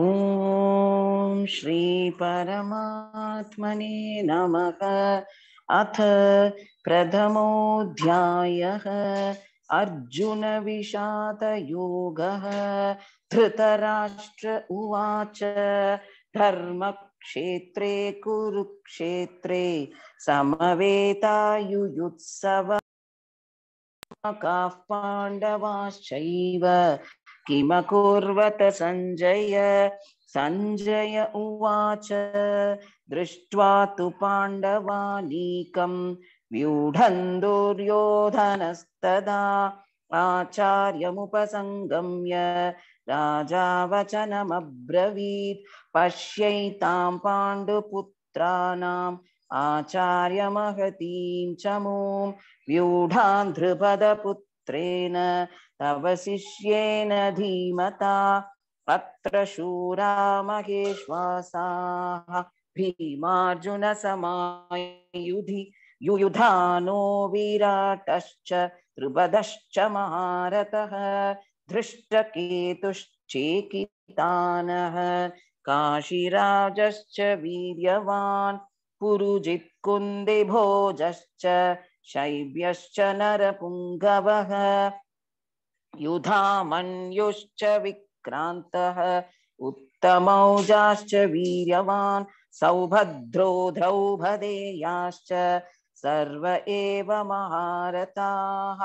ॐ श्रीपरमात्मने नमः अथ प्रथमोऽध्यायः अर्जुनविषादयोगः धृतराष्ट्र उवाच धर्मक्षेत्रे कुरुक्षेत्रे समवेतायुयुत्सव काः पाण्डवाश्चैव किमकुर्वत सञ्जय सञ्जय उवाच दृष्ट्वा तु पाण्डवानीकं व्यूढं दुर्योधनस्तदा आचार्यमुपसङ्गम्य राजा वचनमब्रवीत् पश्यैतां पाण्डुपुत्राणाम् आचार्यमहतीं च मूं व्यूढान् ध्रुपदपुत्र पुत्रेण तव शिष्येन धीमता अत्र शूरा महेश्वासाः भीमार्जुनसमायुधि युयुधानो विराटश्च त्रिपदश्च महारथः धृष्टकेतुश्चेकितानः काशीराजश्च वीर्यवान् पुरुजित्कुन्दिभोजश्च शैभ्यश्च नरपुङ्गवः युधामन्युश्च विक्रान्तः उत्तमौजाश्च वीर्यवान् सौभद्रो द्रौपदेयाश्च सर्व एव महारथाः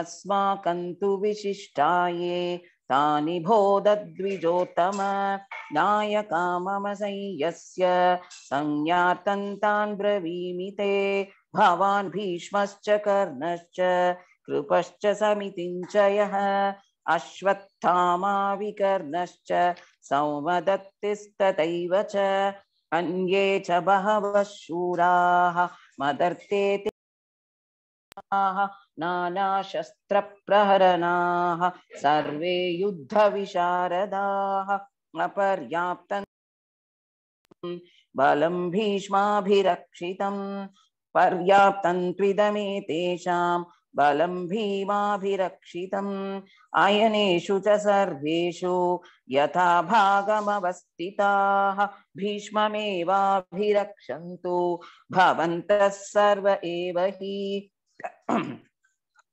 अस्माकं तु ये तानि भोदद्विजोत्तम नायका मम संयस्य संज्ञातं तान् ब्रवीमि ते भवान् भीष्मश्च कर्णश्च कृपश्च समितिं च यः अश्वत्थामाविकर्णश्च सौमदत्तिस्ततैव च अन्ये च बहवः शूराः मदर्ते नानाशस्त्रप्रहरणाः सर्वे युद्धविशारदाः अपर्याप्तं बलं भीष्माभिरक्षितं पर्याप्तं त्विदमे तेषां बलं भीमाभिरक्षितम् अयनेषु च सर्वेषु यथा भागमवस्थिताः भीष्ममेवाभिरक्षन्तु भवन्तः सर्व एव हि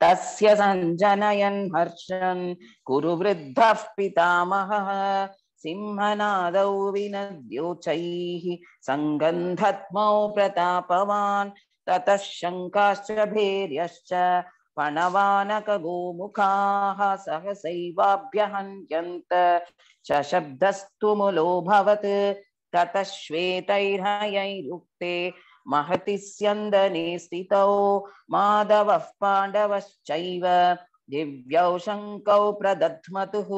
तस्य सञ्जनयन् हर्षन् कुरु वृद्धः पितामहः सिंहनादौ विनद्योचैः सङ्गन्धत्मौ प्रतापवान् ततः शङ्काश्च भेर्यश्च पणवानकगोमुखाः गोमुखाः च शब्दस्तु शशब्दस्तु मुलोऽभवत् ततः श्वेतैर्हयैरुक्ते महति स्यन्दने स्थितौ माधवः पाण्डवश्चैव दिव्यौ शङ्कौ प्रदध्मतुः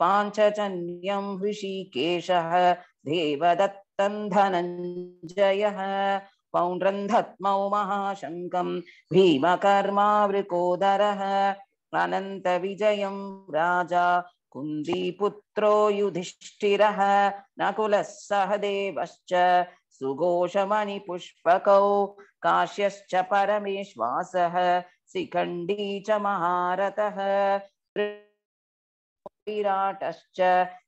पाञ्चजन्यं ऋषिकेशः देवदत्तं धनञ्जयः पौण्ड्रन्धत्मौ महाशङ्कं भीमकर्मावृकोदरः अनन्तविजयं राजा कुन्दीपुत्रो युधिष्ठिरः नकुलः सहदेवश्च सुघोषमणिपुष्पकौ काश्यश्च परमेश्वासः शिखण्डी च महारथः विराटश्च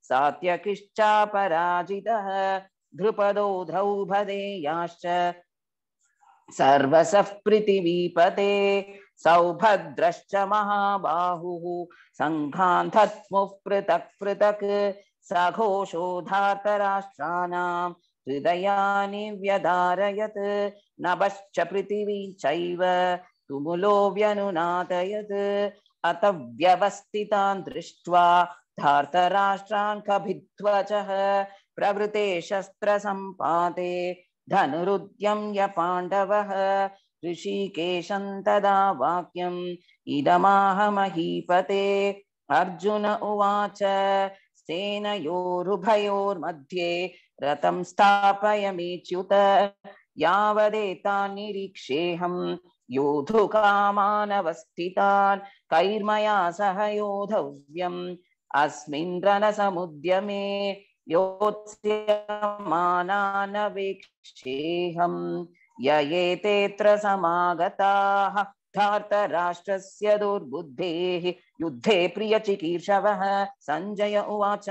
सात्यकिश्चापराजितः ध्रुपदो धौभदेयाश्च सर्वसः पृथिवीपते सौभद्रश्च महाबाहुः सङ्घान्धत्मुः पृथक् पृथक् सघोषो धार्तराष्ट्राणाम् हृदयानि व्यधारयत् नभश्च पृथिवी चैव तुमुलो व्यनुनादयत् अत व्यवस्थितान् दृष्ट्वा धार्तराष्ट्रान् कभिध्वचः प्रवृते शस्त्रसम्पाते धनुरुद्यम्य पाण्डवः ऋषिकेशं तदा वाक्यम् इदमाहमहीपते अर्जुन उवाच सेनयोरुभयोर्मध्ये रथं स्थापयमेच्युत योधु योधुकामानवस्थितान् कैर्मया सह योधव्यम् अस्मिन् रणसमुद्यमे योत्स्यमानानवेक्षेऽहम् ययेतेऽत्र समागताः धार्तराष्ट्रस्य दुर्बुद्धेः युद्धे प्रियचिकीर्षवः सञ्जय उवाच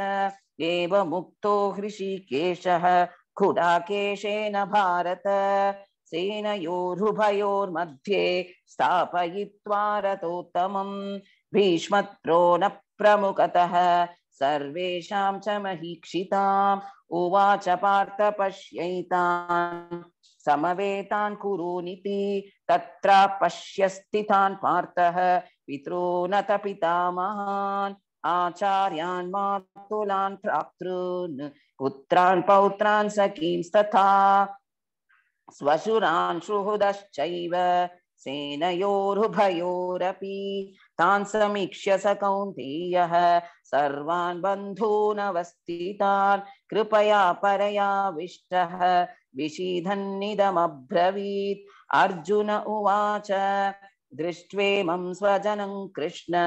मुक्तो हृषिकेशः खुडाकेशेन भारत सेनयोरुभयोर्मध्ये स्थापयित्वा रथोत्तमम् भीष्मद्रोणः प्रमुखतः सर्वेषां च महीक्षिताम् उवाच पार्थ पश्यैतान् समवेतान् कुरूनिति तत्र पश्यस्थितान् पार्थः न नत पितामहान् आचार्यान् मातुलान् प्राप्तॄन् पुत्रान् पौत्रान् सखींस्तथा स्वशुरान् सुहृदश्चैव सेनयोरुभयोरपि तान् समीक्ष्य स कौन्तेयः सर्वान् बन्धूनवस्थितान् कृपया परयाविष्टः विषीधन्निदमब्रवीत् अर्जुन उवाच दृष्ट्वेमं स्वजनं कृष्ण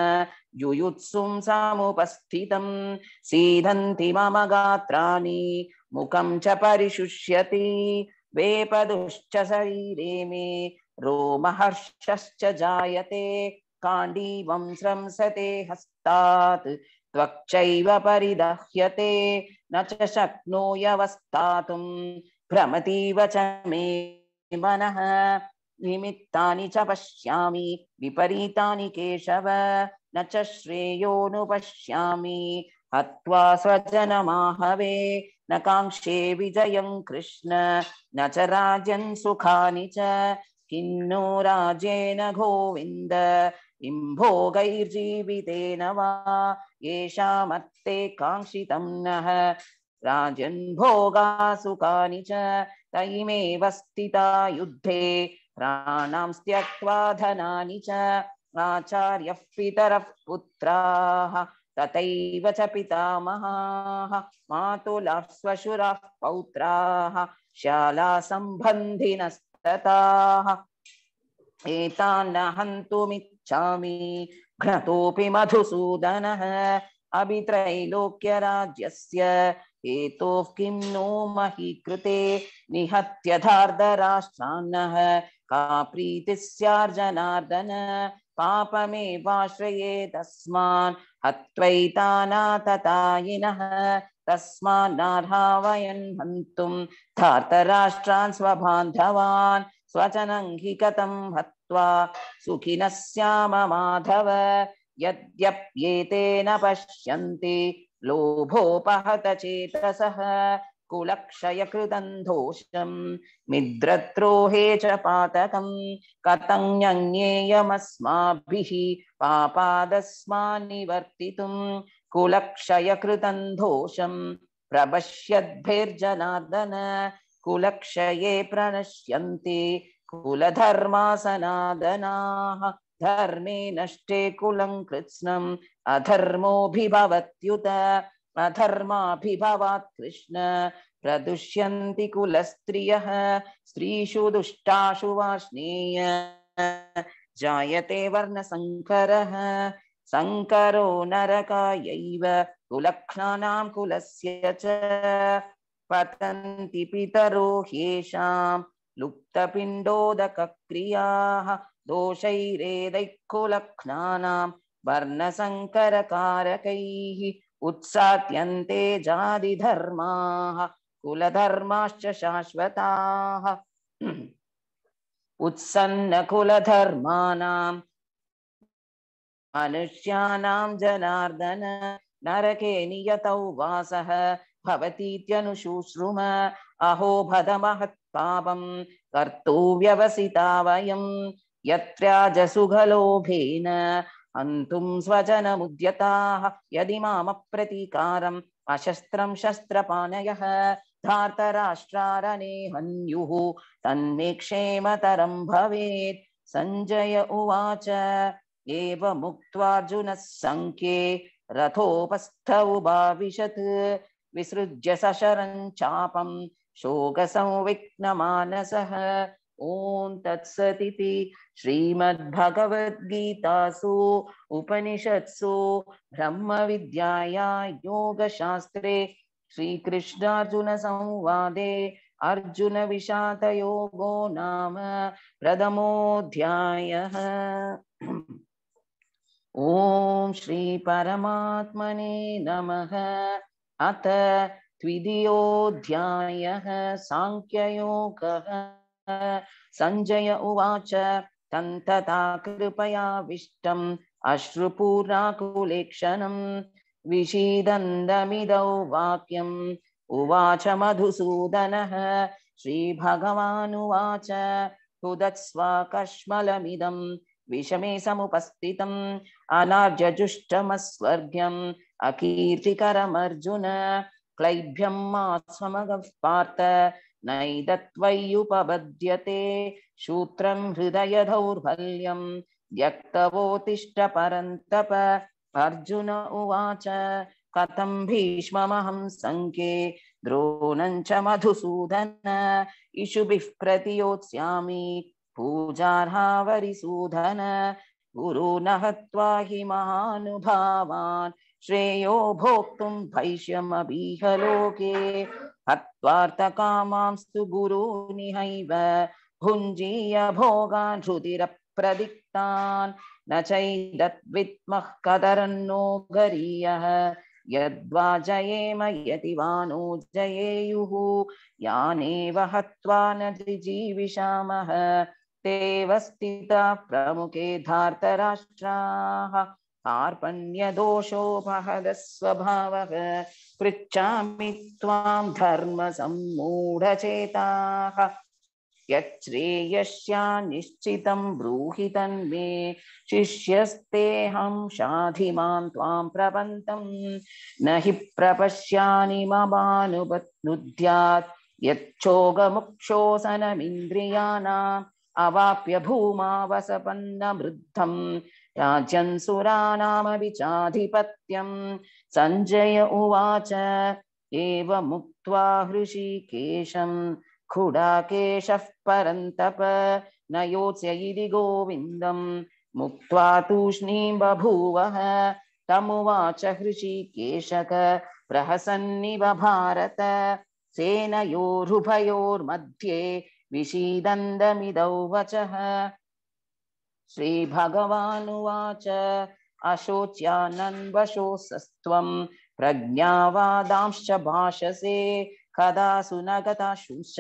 युयुत्सुं समुपस्थितं सीदन्ति मम गात्राणि मुखम च परिशुष्यति वेपदुश्च शरीरे मे रोमहर्षश्च जायते काण्डीवं स्रंसते हस्तात् त्वक्चैव परिदह्यते न च शक्नोयवस्थातुं भ्रमतीव च मे मनः निमित्तानि च पश्यामि विपरीतानि केशव न च श्रेयोऽनुपश्यामि हत्वा स्वजनमाहवे न काङ्क्षे विजयं कृष्ण न च राज्यं सुखानि च किन्नो राजेन गोविन्द इम्भोगैर्जीवितेन वा येषामत्ते काङ्क्षितं नः राजन् भोगा च तैमेव स्थिता युद्धे प्राणां त्यक्त्वा धनानि च आचार्यः पितरः पुत्राः तथैव च पितामहाः मातुलाः स्वशुराः पौत्राः शालासम्बन्धिनस्तताः एतान्न हन्तुमिच्छामि घ्नतोऽपि मधुसूदनः अभित्रैलोक्यराज्यस्य हेतोः किं नो मही कृते निहत्यधार्धराष्ट्रान्नः का प्रीतिस्यार्जनार्दन पापमेवाश्रये तस्मान् हत्वैतानाततायिनः तस्मान्नार्हा वयन् हन्तुम् धार्तराष्ट्रान् स्वबान्धवान् स्वचनं हि कथं हत्वा सुखिनः माधव पश्यन्ति लोभोपहत चेतसः कुलक्षयकृतं दोषं मिद्रद्रोहे च पातकं कथं ज्ञेयमस्माभिः पापादस्मान्निवर्तितुं कुलक्षयकृतं दोषं प्रपश्यद्भिर्जनार्दन कुलक्षये प्रणश्यन्ति कुलधर्मासनादनाः धर्मे नष्टे कुलं कृत्स्नम् अधर्मोऽभिभवत्युत अधर्माभिभवात् कृष्ण प्रदुष्यन्ति कुलस्त्रियः स्त्रीषु दुष्टाशु वाष्णीय जायते वर्णसङ्करः सङ्करो नरकायैव कुलक्षणानां कुलस्य च पतन्ति पितरो ह्येषां लुप्तपिण्डोदकक्रियाः दोषैरेदैः कुलक्षाणां वर्णसङ्करकारकैः उत्सात्यन्ते जातिधर्माः कुलधर्माश्च शाश्वताः उत्सन्नकुलधर्माणां मनुष्याणां जनार्दन नरके नियतौ वासः भवतीत्यनुशुश्रुम अहो भदमहत्पापं कर्तुव्यवसिता वयं यत्राजसुखलोभेन हन्तुं स्वजनमुद्यताः यदि मामप्रतीकारम् अशस्त्रं शस्त्रपाणयः धार्तराष्ट्रारणे हन्युः तन्मे क्षेमतरं भवेत् सञ्जय उवाच एवमुक्त्वार्जुनः सङ्ख्ये रथोपस्थ उभाविशत् विसृज्य सशरं चापं शोकसंविघ्नमानसः ॐ तत्सदिति श्रीमद्भगवद्गीतासु उपनिषत्सु ब्रह्मविद्याया योगशास्त्रे श्रीकृष्णार्जुनसंवादे अर्जुनविषादयोगो नाम प्रथमोऽध्यायः ॐ श्रीपरमात्मने नमः अथ द्वितीयोऽध्यायः साङ्ख्ययोगः सञ्जय उवाच तन्तता कृपयाविष्टम् अश्रुपूर्णाकुलेक्षणम् विषीदन्दमिदौ वाक्यम् उवाच मधुसूदनः श्रीभगवानुवाच हुदत्स्वाकश्मलमिदम् विषमे समुपस्थितम् अनार्यजुष्टमस्वर्घ्यम् अकीर्तिकरमर्जुन क्लैभ्यं मा समगः पार्थ नैदत्वय्युपबध्यते शूत्रं हृदय दौर्बल्यं त्यक्तवोतिष्ठ परन्तप अर्जुन उवाच कथं भीष्ममहं सङ्के द्रोणं च मधुसूदन इषुभिः प्रतियोत्स्यामि पूजार्हावरिसूदन गुरु नहत्वा हि महानुभावान् श्रेयो भोक्तुं भैष्यमबीह लोके हत्वार्थकामांस्तु गुरूनिहैव भुञ्जीय भोगान् हृदिर प्रदिक्तान् न चैदद्विद्मः कदरन्नो गरीयः यद्वा जयेम यदि वा नो जयेयुः यानेव हत्वा न द्विजीविषामः ते वस्थिताः प्रमुखे धार्तराष्ट्राः आर्पण्यदोषोपहदस्वभावः पृच्छामि त्वां धर्मसम्मूढचेताः यच्छ्रेयस्या ब्रूहि तन्मे शिष्यस्तेऽहं शाधिमान् त्वां प्रपन्तं न हि प्रपश्यानि यच्छोगमुक्षोसनमिन्द्रियाणाम् अवाप्य भूमा राज्यं सुराणामपि चाधिपत्यं सञ्जय उवाच एवमुक्त्वा हृषीकेशं खुडाकेशः परन्तप न योत्स्य इति गोविन्दं मुक्त्वा तूष्णीं बभूवः तमुवाच हृषीकेशक प्रहसन्निव भारत सेनयोरुभयोर्मध्ये विषीदन्दमिदौ वचः श्रीभगवानुवाच अशोच्यानन्वशोसस्त्वं प्रज्ञावादांश्च भाषसे कदा सुनगताशुश्च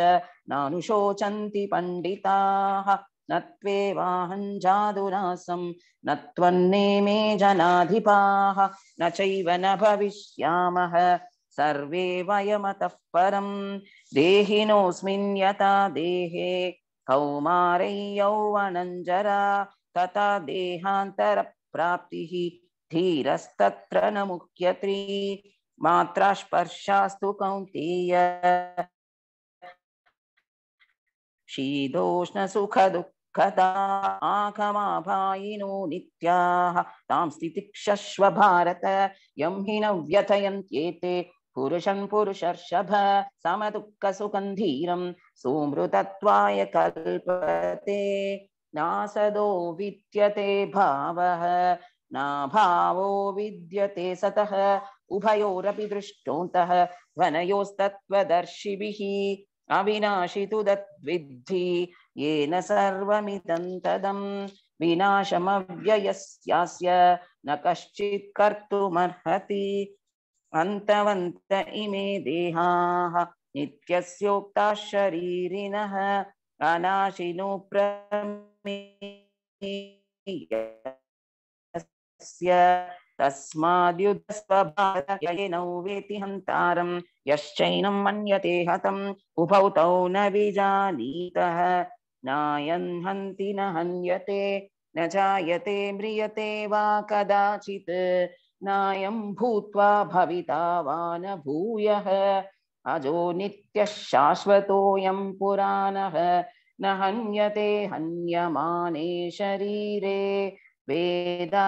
नानुशोचन्ति पण्डिताः न त्वेवाहं जादुरासं न त्वन्नेमे जनाधिपाः न चैव न भविष्यामः सर्वे वयमतः परं देहिनोऽस्मिन् यथा देहे कौमारै यौवनञ्जरा तथा देहांतर प्राप्ति ही धीरस्तत्र न मुख्यत्री मात्रा स्पर्शास्तु कौन्तेय शीतोष्णसुखदुःखदा आखमाभायिनो नित्याः तां स्थितिक्षश्व भारत यं हि न व्यथयन्त्येते पुरुषं पुरुषर्षभ समदुःखसुगन्धीरं सुमृतत्वाय कल्पते नासदो विद्यते भावः नाभावो विद्यते सतः उभयोरपि दृष्टोऽन्तः वनयोस्तत्त्वदर्शिभिः अविनाशि तु तद्विद्धि येन सर्वमिदं तदं विनाशमव्ययस्यास्य न कश्चित् कर्तुमर्हति अन्तवन्त इमे देहाः नित्यस्योक्ताः शरीरिणः अनाशिनो प्रमेयस्य वेति हन्तारम् यश्चैनं मन्यते हतम् उभौ तौ न विजानीतः नायन् हन्ति न हन्यते न जायते म्रियते वा कदाचित् नायं भूत्वा भविता वा न भूयः अजो नित्यः शाश्वतोऽयं पुराणः न हन्यते हन्यमाने शरीरे वेदा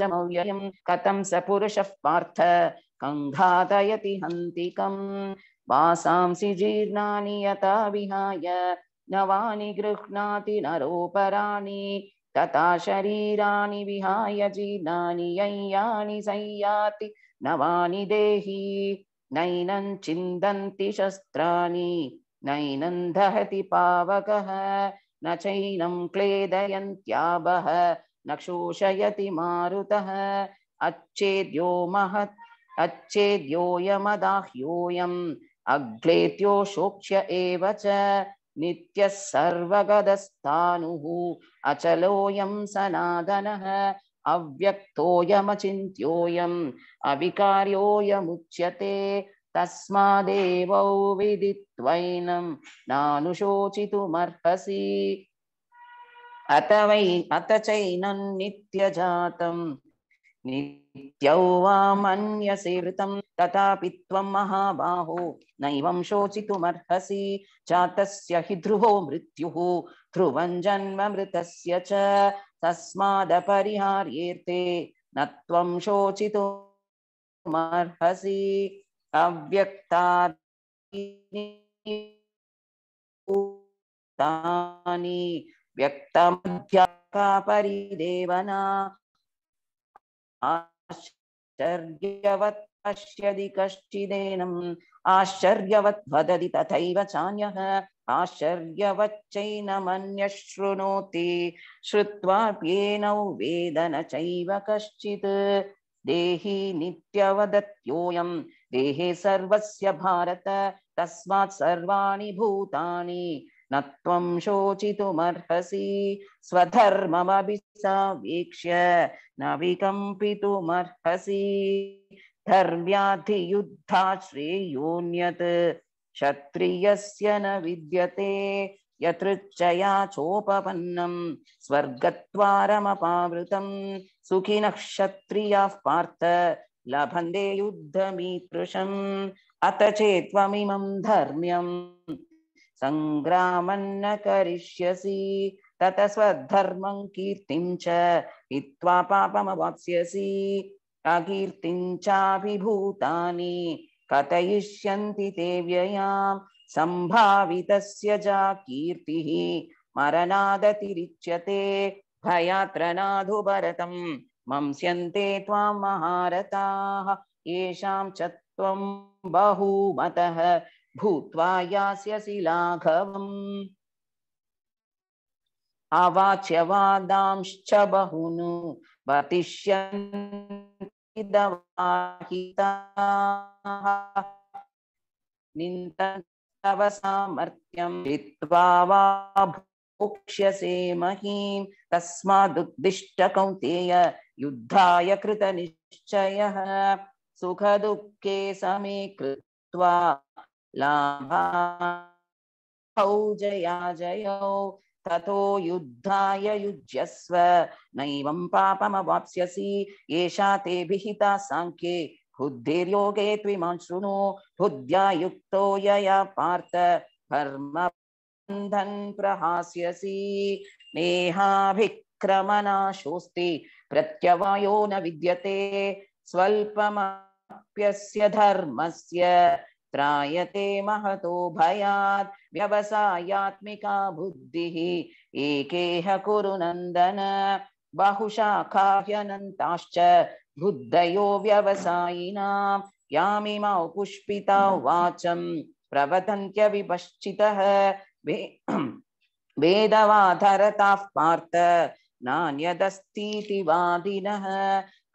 समव्ययं कथं स पुरुषः पार्थ कङ्घातयति हन्तिकं वासांसि जीर्णानि यथा विहाय नवानि गृह्णाति नरोपराणि तथा शरीराणि विहाय जीर्णानि यय्यानि संयाति नवानि देही नैनं चिन्दन्ति शस्त्राणि नैनं दहति पावकः न चैनं क्लेदयन्त्याबः न शोषयति मारुतः अच्छेद्यो महत् अच्छेद्योऽयमदाह्योऽयम् अग्लेत्यो शोक्ष्य एव च नित्यः सर्वगदस्तानुः अचलोऽयं सनातनः अव्यक्तोऽयमचिन्त्योऽयम् अविकार्योऽयमुच्यते तस्मादेवौ विदित्वैनं नानुशोचितुमर्हसि अत वै अत चैनं नित्यजातम् नित्यौ वा मन्यसे वृतं तथापि त्वं महाबाहो नैवं शोचितुमर्हसि जातस्य हि ध्रुवो मृत्युः ध्रुवं जन्ममृतस्य च तस्मादपरिहार्येऽर्थे न त्वं शोचितुमर्हसि अव्यक्तानि व्यक्तमध्यापरिदेवना आश्चर्यवत् पश्यति कश्चिदेनम् आश्चर्यवत् वदति तथैव चान्यः आश्चर्यवच्चैनमन्यः शृणोति श्रुत्वाप्येनौ वेदन चैव कश्चित् देहि नित्यवदत्योऽयम् देहे सर्वस्य भारत तस्मात् सर्वाणि भूतानि நம் சோச்சித்துமர்ஹசி ஸ்வதர்மமபிசாவீக்ஷ்ய ந விகம்பித்துமர்ஹசி धर्म्याधियुद्धाश्रेयोऽन्यत् क्षत्रियस्य न विद्यते यतृच्छया चोपपन्नं स्वर्गत्वारमपावृतं सुखिनः क्षत्रियाः पार्थ लभन्ते युद्धमीकृशम् अथ चेत्त्वमिमं धर्म्यम् सङ्ग्रामं न करिष्यसि तत स्वधर्मं कीर्तिं च हित्वा पापमवाप्स्यसि अकीर्तिं चाभिभूतानि कथयिष्यन्ति ते व्ययां सम्भावितस्य जा कीर्तिः मरणादतिरिच्यते भयात्रनाधु भरतं मंस्यन्ते त्वां महारथाः येषां च त्वं बहुमतः भूत्वा यास्यसि लाघवम् अवाच्य वादांश्च बहुनु वतिष्यन्तिदवाहिताः निन्दव सामर्थ्यं जित्वा वा भोक्ष्यसे महीं तस्मादुद्दिष्ट युद्धाय कृतनिश्चयः सुखदुःखे समे कृत्वा लाभाौ जया जयौ ततो युद्धाय युज्यस्व नैवं पापमवाप्स्यसि एषा ते विहिता साङ्ख्ये बुद्धिर्योगे त्विमां शृणु बुद्ध्या युक्तो यया पार्थ कर्म बन्धन् प्रहास्यसि नेहाभिक्रमनाशोऽस्ति प्रत्यवायो न विद्यते स्वल्पमाप्यस्य धर्मस्य त्रायते महतो भयात् व्यवसायात्मिका बुद्धिः एकेह कुरु नन्दन बाहुशाखाह्यनन्ताश्च बुद्धयो व्यवसायिनां यामिमौ पुष्पिता वाचं प्रवदन्त्यविपश्चितः वेदवाधरताः पार्थ नान्यदस्तीति वादिनः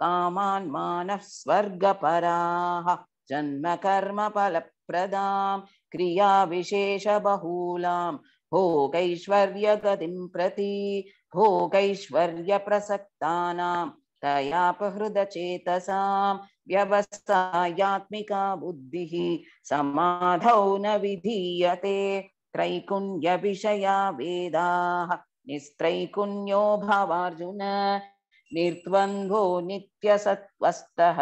कामान् मानः स्वर्गपराः जन्मकर्मफलप्रदां क्रियाविशेषबहुलां भोगैश्वर्यगतिं प्रति भोगैश्वर्यप्रसक्तानां तयापहृदचेतसां व्यवस्थायात्मिका बुद्धिः समाधौ न विधीयते त्रैकुण्यविषया वेदाः निस्त्रैकुण्यो भवार्जुन निर्द्वन्द्वो नित्यसत्वस्तः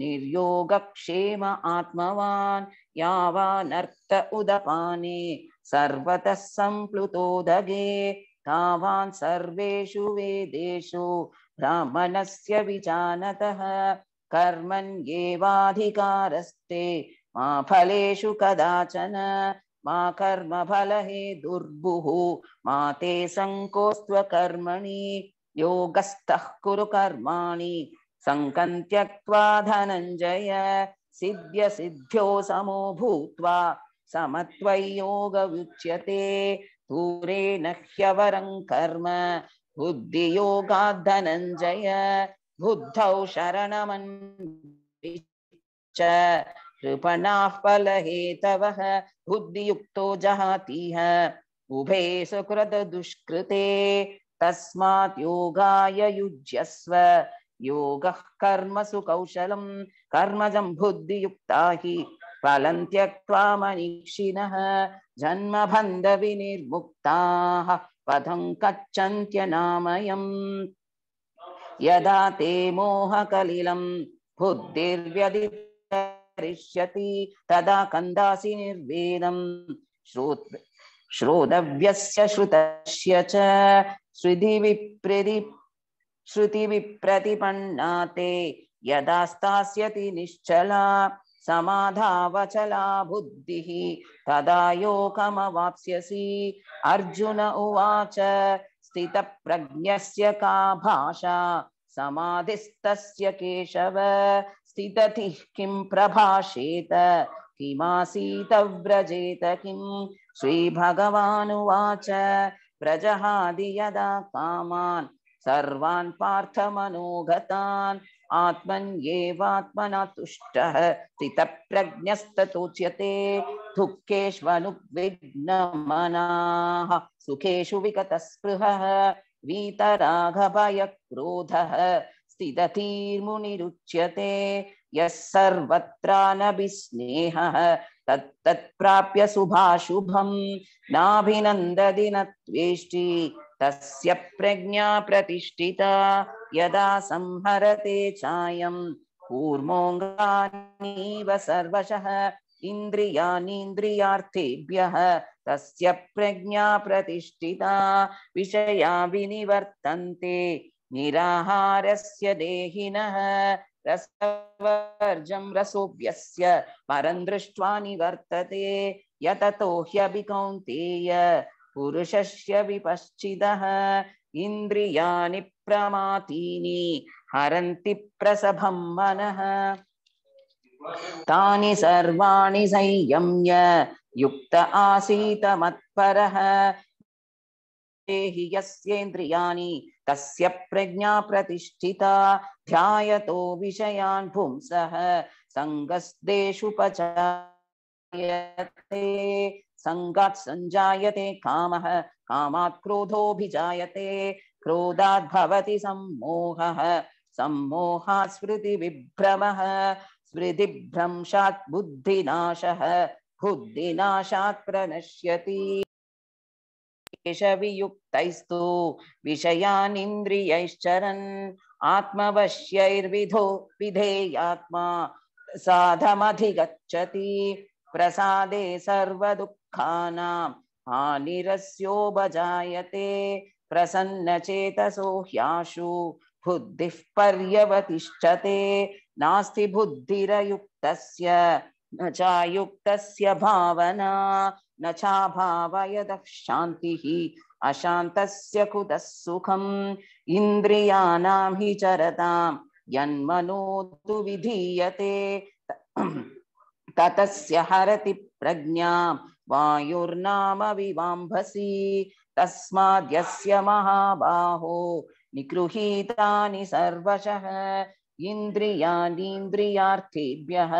निर्योगक्षेम आत्मवान् यावानर्थ उदपाने सर्वतः सम्प्लुतोदगे तावान् सर्वेषु वेदेषु ब्राह्मणस्य विजानतः कर्मण्येवाधिकारस्ते मा फलेषु कदाचन मा कर्मफलहे दुर्भुः मा ते सङ्कोस्त्वकर्मणि योगस्थः कुरु कर्माणि शङ्कं त्यक्त्वा धनञ्जय सिद्ध्यसिद्ध्यो समो भूत्वा उच्यते दूरे ह्यवरं कर्म बुद्धि बुद्धियोगाद्धनञ्जय बुद्धौ शरणमन् कृपणाः फलहेतवः बुद्धियुक्तो जहातिह उभे सुकृत दुष्कृते तस्मात् योगाय युज्यस्व योग कर्मसु कौशलं कर्मज बुद्धियुक्ता हि फलं त्यक्त्वा मनीक्षिणः जन्मबन्धविनिर्मुक्ताः पथं कच्छन्त्यनामयम् यदा ते मोहकलिलं बुद्धिर्व्यतिरिष्यति तदा कन्दासि निर्वेदं श्रोत् श्रोतव्यस्य श्रुतस्य च श्रुति श्रुति श्रुतिविप्रतिपन्नाते यदा स्थास्यति निश्चला समाधावचला बुद्धिः तदा योगमवाप्स्यसि अर्जुन उवाच स्थितप्रज्ञस्य का भाषा समाधिस्तस्य केशव स्थिततिः किं प्रभाषेत किमासीत व्रजेत किं श्रीभगवानुवाच प्रजहादि यदा कामान् सर्वान् पार्थ पार्थमनोगतान् आत्मन्येवात्मना तुष्टः स्थितप्रज्ञस्ततोच्यते दुःखेष्वनुविघ्नमनाः सुखेषु विगतस्पृहः वीतराघभयक्रोधः स्थितधीर्मुनिरुच्यते यः सर्वत्रानभिस्नेहः तत्तत्प्राप्य शुभाशुभं नाभिनन्ददिनत्वेष्टि तस्य प्रज्ञा प्रतिष्ठिता यदा संहरते चायं कूर्मोऽङ्गानीव सर्वशः इन्द्रियानीन्द्रियार्थेभ्यः तस्य प्रज्ञा प्रतिष्ठिता विषया विनिवर्तन्ते निराहारस्य देहिनः रसवर्जं रसोऽप्यस्य परं दृष्ट्वा निवर्तते यततो ह्यभिकौन्तेय पुरुषस्य विपश्चिदः इन्द्रियाणि प्रमातीनि हरन्ति प्रसभं मनः तानि सर्वाणि संयम्य युक्त आसीत मत्परः हि यस्येन्द्रियाणि तस्य प्रज्ञा प्रतिष्ठिता ध्यायतो विषयान् पुंसः सङ्गस्तेषु संगात संजायते कामः कामात् क्रोधोऽभिजायते क्रोधात् भवति सम्मोहः सम्मोहात् स्मृतिविभ्रमः स्मृतिभ्रंशात् बुद्धिनाशः बुद्धिनाशात् प्रणश्यति विषवियुक्तैस्तु विषयानिन्द्रियैश्चरन् आत्मवश्यैर्विधो विधेयात्मा साधमधिगच्छति प्रसादे सर्वदुःख दुःखानां हानिरस्योपजायते प्रसन्नचेतसो ह्याशु बुद्धिः पर्यवतिष्ठते नास्ति बुद्धिरयुक्तस्य न चायुक्तस्य भावना न चाभावयतः शान्तिः अशान्तस्य कुतः सुखम् इन्द्रियाणां हि चरतां यन्मनो तु विधीयते ततस्य हरति प्रज्ञाम् वायुर्नाम विवाम्भसि तस्माद्यस्य महाबाहो निगृहीतानि सर्वशः इन्द्रियाणीन्द्रियार्थेभ्यः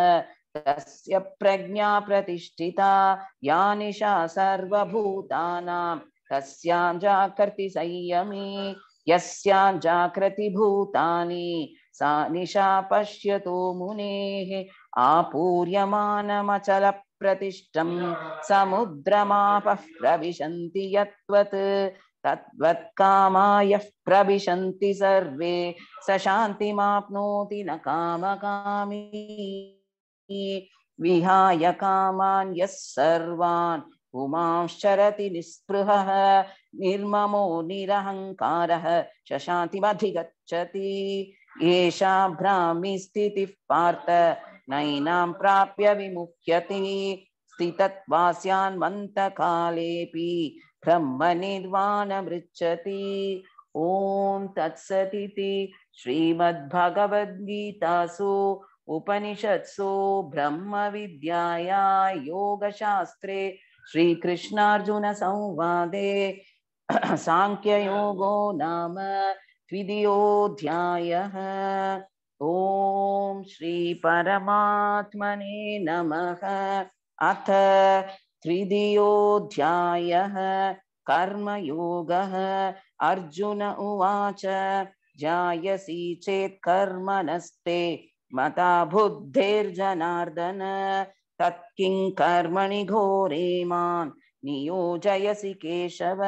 तस्य प्रज्ञा प्रतिष्ठिता या निशा सर्वभूतानां तस्यां जाकृति संयमी यस्यां जाकृतिभूतानि सा निशा पश्यतो मुनेः आपूर्यमानमचल प्रतिष्ठं समुद्रमापः प्रविशन्ति यत्वत् तद्वत्कामायः प्रविशन्ति सर्वे स शान्तिमाप्नोति न कामकामी विहाय कामान् यः सर्वान् पुमांश्चरति निःस्पृहः निर्ममो निरहङ्कारः शशान्तिमधिगच्छति एषा भ्रामी स्थितिः पार्थ नैनां प्राप्य विमुह्यति स्थितत्वास्यान्वन्तकालेऽपि ब्रह्मनिर्वाणमृच्छति ॐ तत्सदिति श्रीमद्भगवद्गीतासु उपनिषत्सु ब्रह्मविद्याया योगशास्त्रे श्रीकृष्णार्जुन संवादे सांख्ययोगो नाम द्वितीयोऽध्यायः ॐ श्रीपरमात्मने नमः अथ त्रिदियोऽध्यायः कर्मयोगः अर्जुन उवाच जायसी चेत् नस्ते मता बुद्धेर्जनार्दन तत्किं कर्मणि घोरे मां नियोजयसि केशव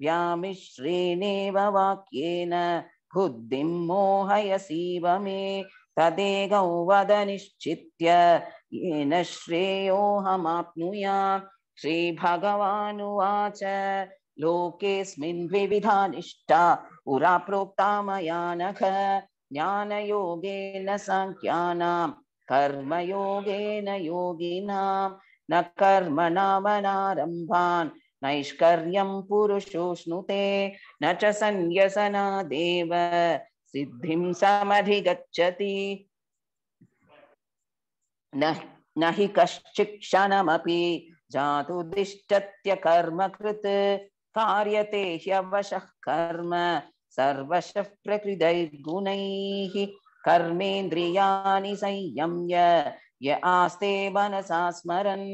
व्यामिश्रेणेव वाक्येन मोहय मोहयसीव मे तदेगौ वद निश्चि येन श्रेयोऽहमाप्नुया श्रीभगवानुवाच लोकेऽस्मिन् द्विविधा निष्ठा पुरा प्रोक्ता मया नख ज्ञानयोगेन साङ्ख्यानां कर्मयोगेन योगिनां न कर्मणामनारम्भान् नैष्कर्यं पुरुषो न च सन्न्यसना देव सिद्धिं समधिगच्छति न हि कश्चिक्षणमपि जातुदिष्टत्य कर्मकृत् कार्यते ह्यवशः कर्म सर्वशः प्रकृतैर्गुणैः कर्मेन्द्रियाणि संयम्य य आस्ते मनसा स्मरन्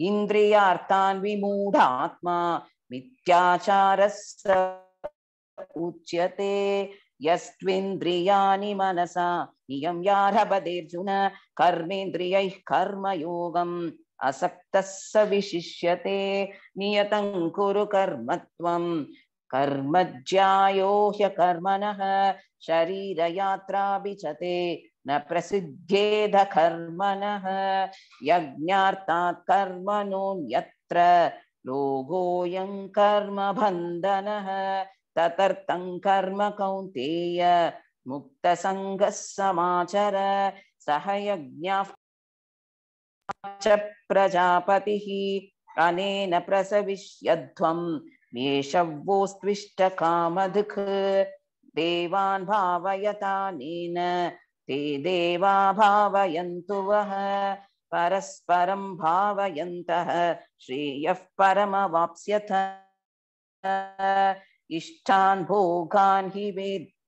इन्द्रियार्थान् विमूढात्मा मिथ्याचारः उच्यते यस्त्विन्द्रियाणि मनसा इयदेर्जुन कर्मेन्द्रियैः कर्मयोगम् असक्तः स विशिष्यते नियतं कुरु कर्मत्वम् कर्म ज्यायोह्य कर्मणः शरीरयात्राभि च ते न प्रसिद्धेद कर्मणः यज्ञार्थात् कर्मणो यत्र लोगोऽयं कर्मबन्धनः तदर्थं कर्म कौन्तेय मुक्तसङ्गः समाचर सह यज्ञाः च प्रजापतिः अनेन प्रसविष्यध्वं मेषवोस्त्विष्टकामधुक् देवान् भावयतानेन ते देवा भावयन्तु वः परस्परं भावयन्तः श्रेयः परमवाप्स्यथ इष्टान् भोगान् हि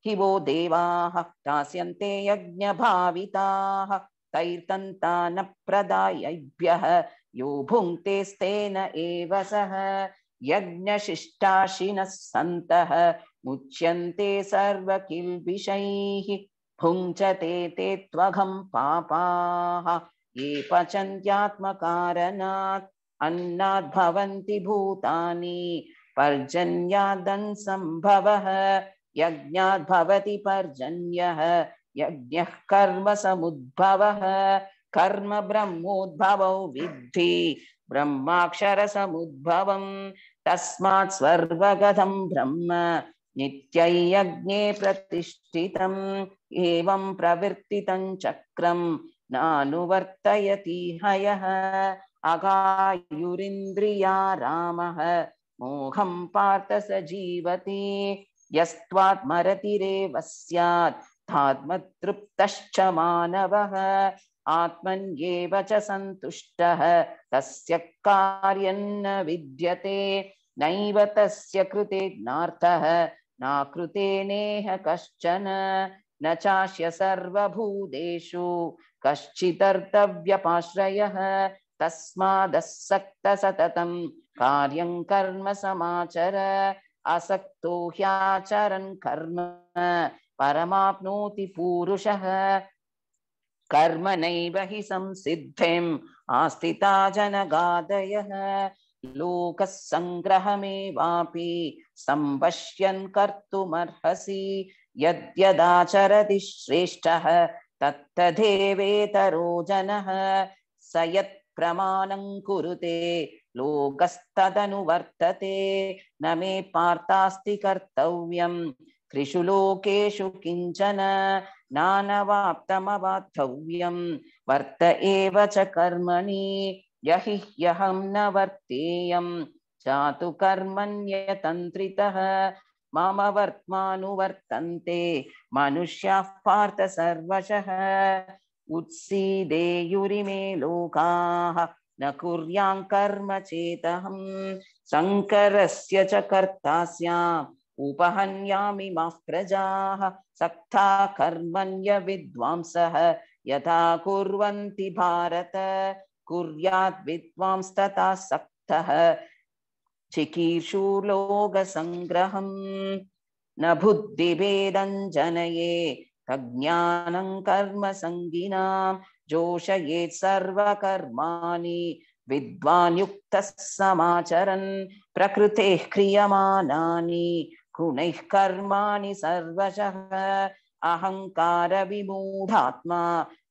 हि वो देवाः दास्यन्ते यज्ञभाविताः तैर्तन्तानप्रदायैभ्यः यो भुङ्क्तेस्तेन एव सः यज्ञशिष्टाशिनः सन्तः मुच्यन्ते सर्वकिल्बिषैः भुञ्चते ते त्वघं पापाः ये पचन्त्यात्मकारणात् अन्नात् भवन्ति भूतानि पर्जन्यादन्सम्भवः यज्ञात् भवति पर्जन्यः यज्ञः कर्म समुद्भवः कर्म ब्रह्मोद्भवौ विद्धि ब्रह्माक्षरसमुद्भवम् तस्मात् स्वर्वगतं ब्रह्म नित्यज्ञे प्रतिष्ठितम् एवं प्रवर्तितं चक्रं नानुवर्तयति हयः अगायुरिन्द्रिया रामः मोघं पार्थ स जीवति यस्त्वात्मरतिरेव स्यात् तात्मतृप्तश्च मानवः आत्मन्येव च सन्तुष्टः तस्य कार्यन्न विद्यते नैव तस्य कृते ज्ञार्थः नाकृते नेह कश्चन न चाश्य सर्वभूतेषु कश्चिदर्तव्यपाश्रयः तस्मादसक्त सततं कार्यं कर्म समाचर असक्तो ह्याचरन् कर्म परमाप्नोति पूरुषः कर्म नैव हि संसिद्धिम् आस्थिता जनगादयः संग्रह सम्पश्यन् कर्तुमर्हसि यदाचर श्रेष्ठ तत्तरो जन स यत्प्रमाणं कुरुते लोकस्तदनुवर्तते न मे पार्थास्ति कर्तव्यम् त्रिषु लोकेषु किञ्चन नानवाप्तमवाप्तव्यं वर्त एव च कर्मणि यहि ह्यहं न वर्तेयं चातु कर्मण्यतन्त्रितः मम वर्त्मानुवर्तन्ते मनुष्याः पार्थ सर्वशः उत्सीदेयुरिमे लोकाः न कुर्यां कर्म चेतहं शङ्करस्य च कर्ता स्याम् उपहन्यामि माः प्रजाः सक्ता कर्मण्य विद्वांसः यथा कुर्वन्ति भारत कुर्यात् विद्वांस्तथा सक्तः चिकीर्षुलोकसङ्ग्रहम् न बुद्धिभेदं जनये कर्म संगीना जोषयेत् सर्वकर्माणि विद्वान् सामचर समाचरन् प्रकृतेः क्रियमाणानि गुणैः कर्माणि सर्वशः अहङ्कारविमूढात्मा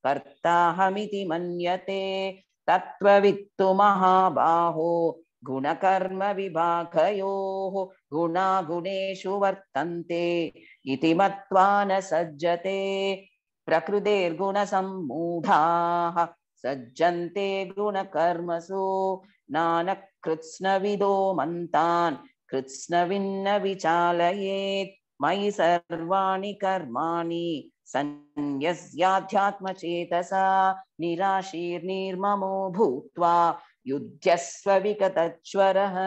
कर्ताहमिति मन्यते தத்வவித்து மகாபாஹோ गुणकर्म विभागयोः गुणा गुणेषु वर्तन्ते इति मत्वा न सज्जते प्रकृतेर्गुणसम्मूढाः सज्जन्ते गुणकर्मसु नानकृत्स्नविदो मन्तान् कृत्स्नविन्न विचालयेत् मयि सर्वाणि कर्माणि सन्न्यस्याध्यात्मचेतसा निराशीर्निर्ममो भूत्वा युध्यस्व विगतज्वरः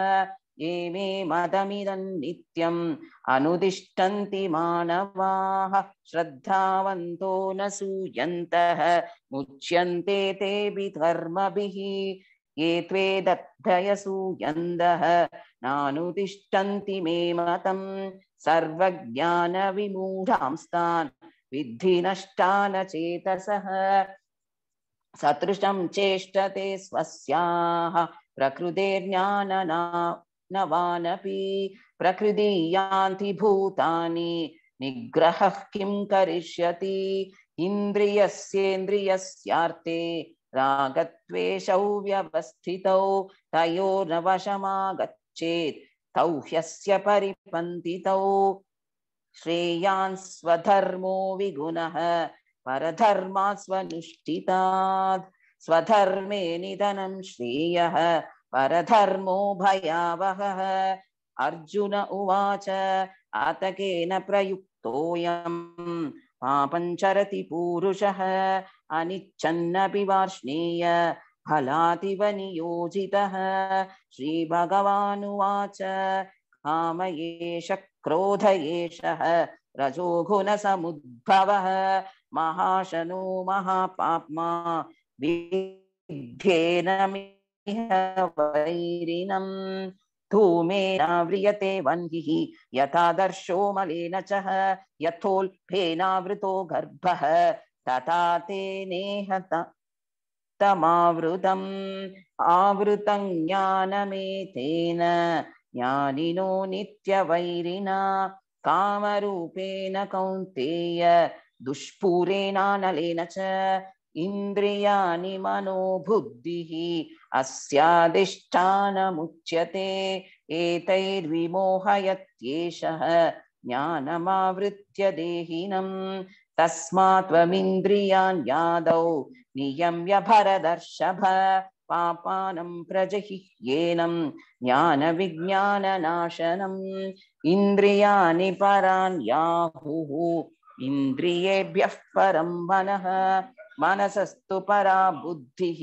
ये मे मदमिदं नित्यम् अनुतिष्ठन्ति मानवाः श्रद्धावन्तो न सूयन्तः मुच्यन्ते तेऽपि धर्मभिः ये त्वेदग्धयसूयन्दः नानुतिष्ठन्ति मे मतम् सर्वज्ञानविमूढांस्तान् विद्धि नष्टा न चेतसः सदृशम् चेष्टते स्वस्याः प्रकृतेर्ज्ञानवानपि प्रकृति यान्ति भूतानि निग्रहः किम् करिष्यति इन्द्रियस्येन्द्रियस्यार्थे रागत्वेषौ व्यवस्थितौ वशमागच्छेत् तौ ह्यस्य परिपन्तितौ श्रेयांस्वधर्मो विगुणः परधर्मात् स्वनुष्ठिता स्वधर्मे निधनं श्रेयः परधर्मो भयावह अर्जुन उवाच आतकेन प्रयुक्तोऽयम् पापं चरति पूरुषः अनिच्छन्नपि वार्ष्णेय फलातिव नियोजितः श्रीभगवानुवाच कामये शक् क्रोध एषः रजोघुणसमुद्भवः महाशनो महापाप्मा विध्येनमिह वैरिणम् धूमेनाव्रियते वह्निः यथादर्शो मलेन च यथोल्फेनावृतो गर्भः तथा ते आवृत तमावृतम् आवृतं ज्ञानमेतेन ज्ञानिनो नित्यवैरिणा कामरूपेण कौन्तेय दुष्पूरेणानलेन च इन्द्रियाणि मनोबुद्धिः अस्याधिष्ठानमुच्यते एतैर्विमोहयत्येषः ज्ञानमावृत्य देहिनम् तस्मात्त्वमिन्द्रियान् यादौ नियम्य भरदर्षभ पापानं प्रजहिह्येनं ज्ञानविज्ञाननाशनम् इन्द्रियाणि परान् याहुः इन्द्रियेभ्यः परं मनः मनसस्तु परा बुद्धिः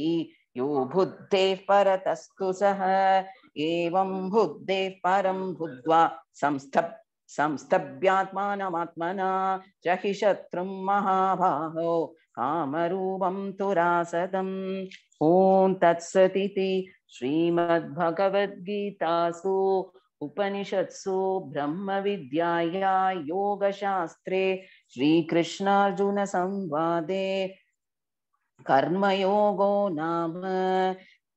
यो बुद्धेः परतस्तु सः एवं बुद्धेः परं बुद्ध्वा संस्थ संस्थभ्यात्मानमात्मना च हि शत्रुं महाभाहो कामरूपं तु रासदम् ॐ तत्सदिति श्रीमद्भगवद्गीतासु उपनिषत्सु ब्रह्मविद्याया योगशास्त्रे श्रीकृष्णार्जुनसंवादे कर्मयोगो नाम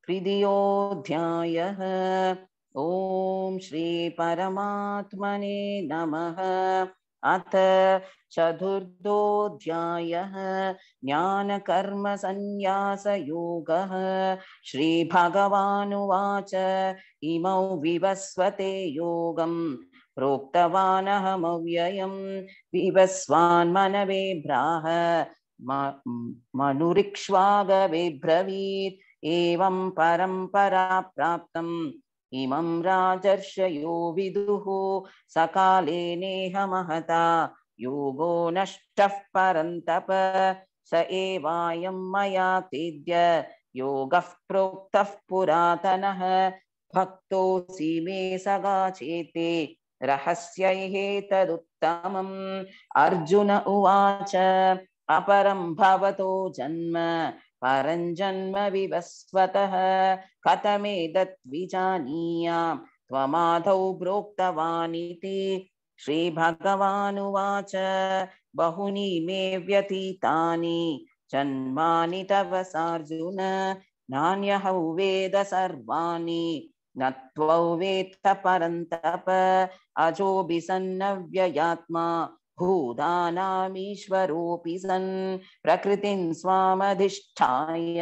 त्रिदियोऽध्यायः ॐ श्रीपरमात्मने नमः अथ चतुर्थोऽध्यायः ज्ञानकर्मसन्न्यासयोगः श्रीभगवानुवाच इमौ विवस्वते योगम् प्रोक्तवानहमव्ययं विवस्वान्मनवे भ्राः मनुरिक्ष्वागविब्रवीत् एवं परम्परा प्राप्तम् इमं राजर्षयो विदुः सकाले नेह महता योगो नष्टः परन्तप स एवायं मया तेद्य योगः प्रोक्तः पुरातनः भक्तोऽसि मे सगा चेते रहस्यैः तदुत्तमम् अर्जुन उवाच अपरं भवतो जन्म परञ्जन्म विवस्वतः कथमेतद्विजानीयाम् त्वमाधौ प्रोक्तवानिति श्रीभगवानुवाच बहुनी मे व्यतीता जन्मा तव सार्जुन नान्यहौ वेद सर्वाणि न त्वौ वेत्थ परन्तप अजोऽभिसन्नव्ययात्मा भूतानामीश्वरोऽपि सन् प्रकृतिं स्वामधिष्ठाय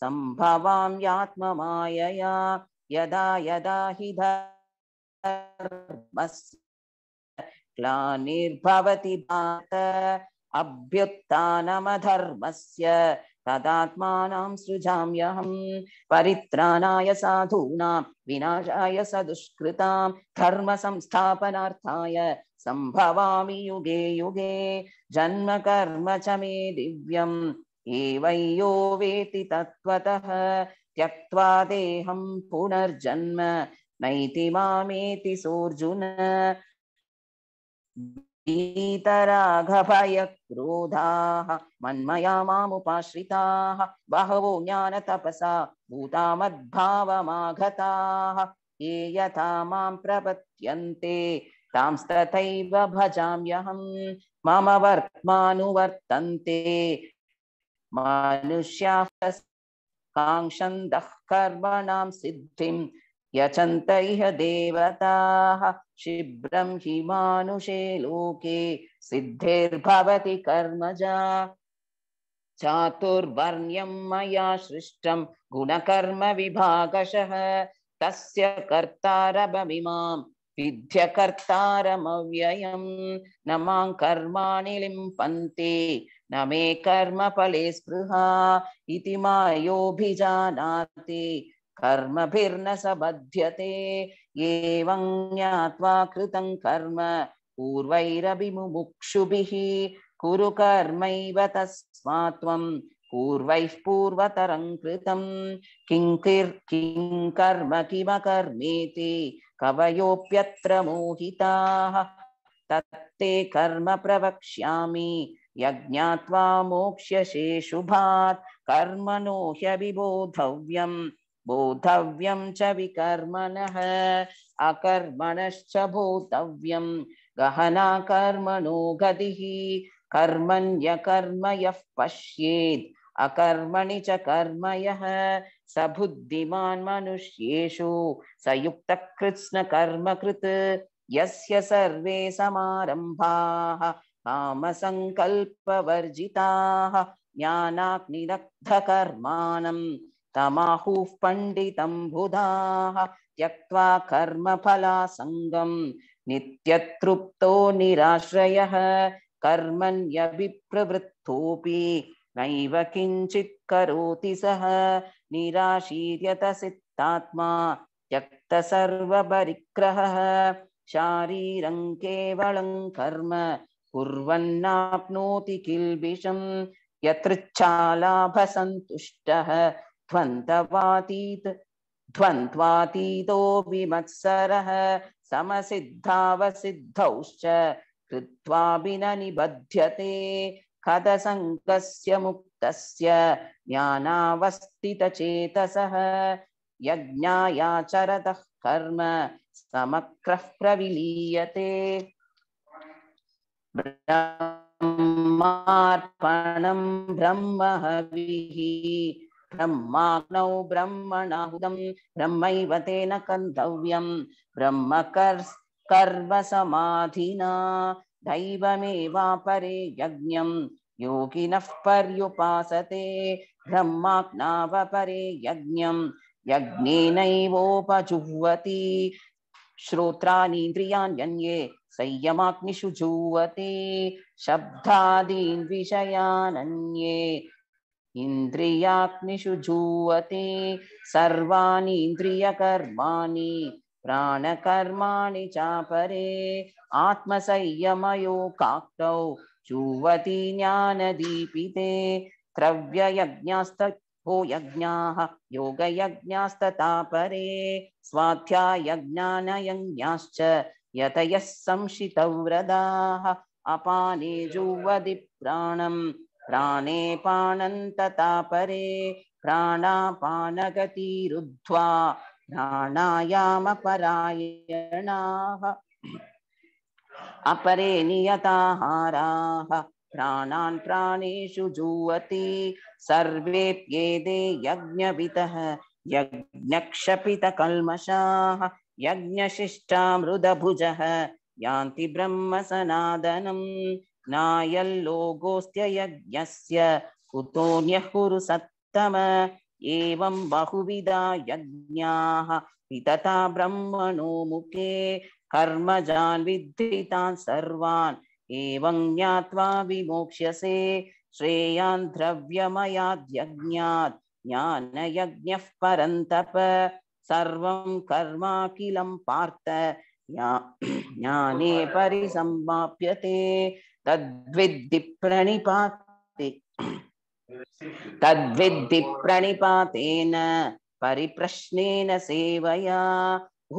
सम्भवाम्यात्ममायया यदा यदा हि ग्लानिर्भवति भात अभ्युत्थानमधर्मस्य तदात्मानां सृजाम्यहं परित्राणाय साधूनां विनाशाय स दुष्कृतां धर्मसंस्थापनार्थाय सम्भवामि युगे युगे जन्म कर्म च मे दिव्यम् एवयो वेति तत्त्वतः त्यक्त्वा देहं पुनर्जन्म नैति मामेति सोऽर्जुनरागभयक्रोधाः मन्मया मामुपाश्रिताः बहवो ज्ञानतपसा भूतामद्भावमागताः ये यथा माम् प्रपद्यन्ते तांस्तथैव भजाम्यहं मम वर्त्मानुवर्तन्ते मनुष्याः काङ्क्षन्तः कर्मणां सिद्धिं यचन्त इह देवताः हि मानुषे लोके सिद्धिर्भवति कर्मजा चातुर्वर्ण्यं मया सृष्टं विभागशः तस्य कर्तारभमिमां विद्यकर्तारमव्ययं न मां कर्माणि लिम्पन्ते न मे कर्मफले स्पृहा इति मायोभिजानाति कर्मभिर्न स बध्यते एवं ज्ञात्वा कृतं कर्म पूर्वैरभिमुमुक्षुभिः कुरु कर्मैव तस्मात् त्वं पूर्वैः पूर्वतरं कृतं किं किं कर्म किमकर्मेति कवयोऽप्यत्र मोहिताः तत्ते कर्म प्रवक्ष्यामि यज्ञात्वा मोक्ष्यसे शुभात् कर्मणो ह्यभिबोधव्यम् बोधव्यं च विकर्मणः अकर्मणश्च बोधव्यं गहना कर्मणो गतिः कर्मण्यकर्म यः पश्येत् अकर्मणि च कर्मयः स बुद्धिमान् मनुष्येषु स युक्तः कृत्स्नकर्मकृत् यस्य सर्वे समारम्भाः कामसङ्कल्पवर्जिताः ज्ञानाग्निदग्धकर्माणम् तमाहुः पण्डितं बुधाः त्यक्त्वा कर्मफलासङ्गम् नित्यतृप्तो निराश्रयः कर्मण्यभिप्रवृत्तोऽपि नैव किञ्चित् करोति सः निराशीर्यत सिद्धात्मा त्यक्तसर्वपरिग्रहः शारीरं केवलं कर्म कुर्वन्नाप्नोति किल्बिषं यतृच्छालाभसन्तुष्टः ध्वन्तवातीत् ध्वन्त्वातीतो विमत्सरः समसिद्धावसिद्धौश्च कृत्वापि न निबध्यते हतसङ्गस्य मुक्तस्य ज्ञानावस्थितचेतसः यज्ञायाचरतः कर्म समग्रः प्रविलीयते ब्रह्मार्पणं ब्रह्महविः ब्रह्माग्नौ ब्रह्मणाहुदं ब्रह्मैव तेन कन्तव्यं ब्रह्मकर् कर्मसमाधिना दैवमेवापरे यज्ञं योगिनः पर्युपासते ब्रह्माज्ञावपरे यज्ञं यज्ञेनैवोपजुह्वति श्रोत्राणीन्द्रियाण्यन्ये संयमाग्निषु जुवते शब्दादीन् विषयानन्ये इन्द्रियाग्निषु जुवते सर्वाणि प्राणकर्माणि चापरे आत्मसंयमयो काक्तौ चूवति ज्ञानदीपिते क्रव्ययज्ञास्त हो स्वाध्यायज्ञानयज्ञाश्च यतयः संशितव्रताः अपाने जुवदि प्राणम् प्राणे पाणन्तता परे प्राणापानगतिरुद्ध्वा प्राणायामपरायणाः अपरे नियताहाराः प्राणान् प्राणेषु जुवति सर्वेऽप्येदे यज्ञवितः यज्ञक्षपितकल्मषाः यज्ञशिष्टामृदभुजः यान्ति ब्रह्मसनादनं नायल्लोगोऽस्त्ययज्ञस्य कुतोऽन्यः कुरु सत्तम एवं बहुविधा यज्ञाः वितता ब्रह्मणो मुखे कर्मजान् विद्धितान् सर्वान् एवं ज्ञात्वा विमोक्ष्यसे श्रेयान् द्रव्यमयाद्यज्ञात् ज्ञानयज्ञः परन्तप सर्वं कर्माकिलं पार्थ ज्ञाने परिसम्माप्यते तद्विद्धि प्रणिपाति तद्विद्धि प्रणिपातेन परिप्रश्नेन सेवया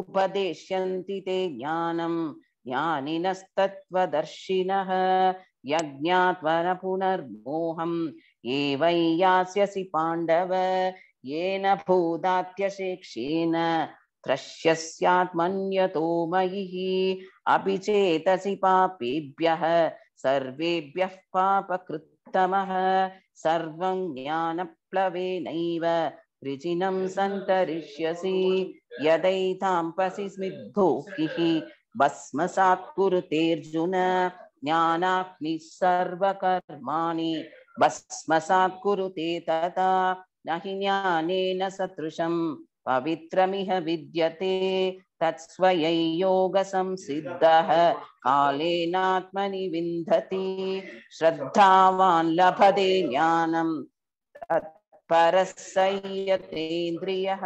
उपदेश्यन्ति ते ज्ञानम् ज्ञानिनस्तत्त्वदर्शिनः यज्ञात्वर पुनर्मोहम् एवै यास्यसि पाण्डव येन भूदात्यशेक्षेन त्रश्यस्यात्मन्यतो मयिः अपि चेतसि पापेभ्यः सर्वेभ्यः पापकृत्तमः सर्वं ज्ञानप्लवेनैव ऋचिनं सन्तरिष्यसि यदैताम्पसि स्निग्धोक्तिः भस्मसात् कुरुतेऽर्जुन ज्ञानाग्निः सर्वकर्माणि भस्मसात् कुरुते तथा न हि ज्ञानेन सदृशं पवित्रमिह विद्यते तत्स्वयैयोगसंसिद्धः कालेनात्मनि विन्दति श्रद्धावान् लभते ज्ञानम् परसय्यतेन्द्रियः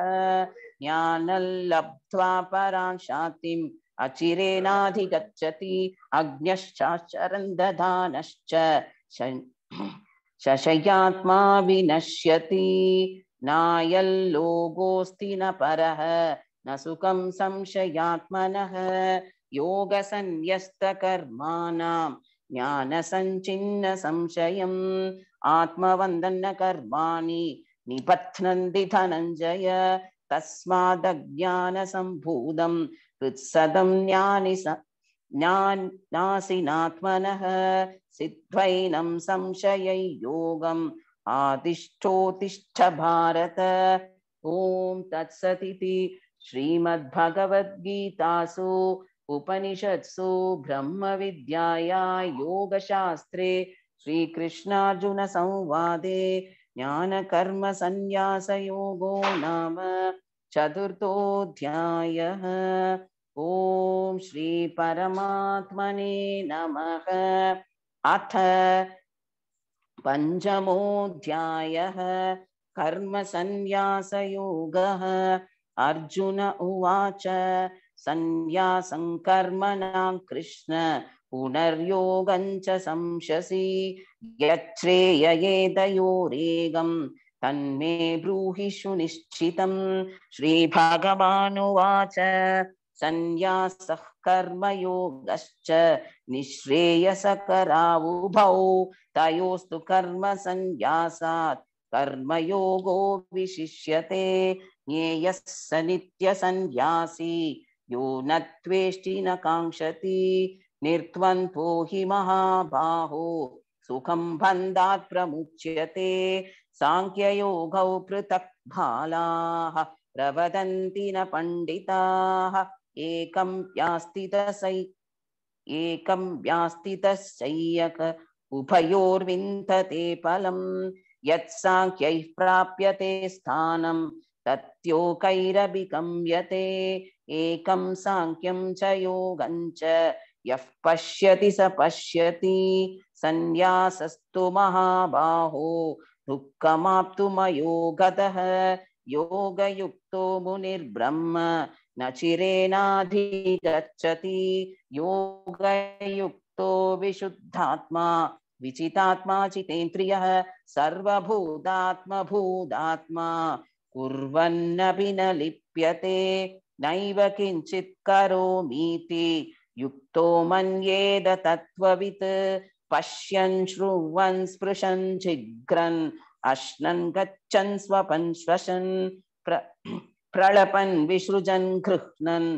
ज्ञानं लब्ध्वा परां शान्तिम् अचिरेणाधिगच्छति अग्न्यश्चाचरन् दधानश्च शशयात्मा विनश्यति नायल्लोगोऽस्ति न परः न सुखं संशयात्मनः योगसन्न्यस्तकर्माणां ज्ञानसञ्चिन्न संशयम् आत्मवन्दन्न कर्माणि निबध्नन्ति धनञ्जय तस्मादज्ञानसम्भूतं हृत्सदं ज्ञानि ज्ञानासिनात्मनः सिद्ध्वैनं संशयै योगम् आतिष्ठोतिष्ठ भारत ॐ तत्सदिति श्रीमद्भगवद्गीतासु उपनिषत्सु ब्रह्मविद्याया योगशास्त्रे श्रीकृष्णार्जुनसंवादे ज्ञानकर्मसन्न्यासयोगो नाम चतुर्थोऽध्यायः ॐ श्रीपरमात्मने नमः अथ पञ्चमोऽध्यायः कर्मसन्न्यासयोगः अर्जुन उवाच सन्न्यासं कर्मणां कृष्ण पुनर्योगञ्च संशसि यच्छ्रेययेदयोरेगम् तन्मे ब्रूहि सुनिश्चितम् श्रीभगवानुवाच सन्न्यासः कर्मयोगश्च निःश्रेयसकरावुभौ तयोस्तु कर्मसन्न्यासात् कर्मयोगो विशिष्यते ज्ञेयः स नित्यसन्यासी यो न त्वेष्टि न काङ्क्षति निर्त्वन्तो हि महाबाहो सुखं बन्धात् प्रमुच्यते साङ्ख्ययोगौ पृथक् बालाः प्रवदन्ति न पण्डिताः एकं व्यास्तितसै एकं व्यास्तितश्चयक उभयोर्विन्दते फलम् यत्साङ्ख्यैः प्राप्यते स्थानम् तत्योकैरभिकम्यते एकं साङ्ख्यं च योगं च यः पश्यति स पश्यति सन्न्यासस्तु महाबाहो दुःखमाप्तुमयो गतः योगयुक्तो मुनिर्ब्रह्म न चिरेणाधिगच्छति योगयुक्तो विशुद्धात्मा विचितात्मा चितेन्द्रियः सर्वभूतात्मभूतात्मा कुर्वन्नपि न लिप्यते नैव किञ्चित् करोमीति युक्तो मन्येद तत्त्ववित् पश्यन् श्रुवन् स्पृशन् जिघ्रन् अश्नन् गच्छन् स्वपन् श्वशन् प्र प्रलपन् विसृजन् गृह्णन्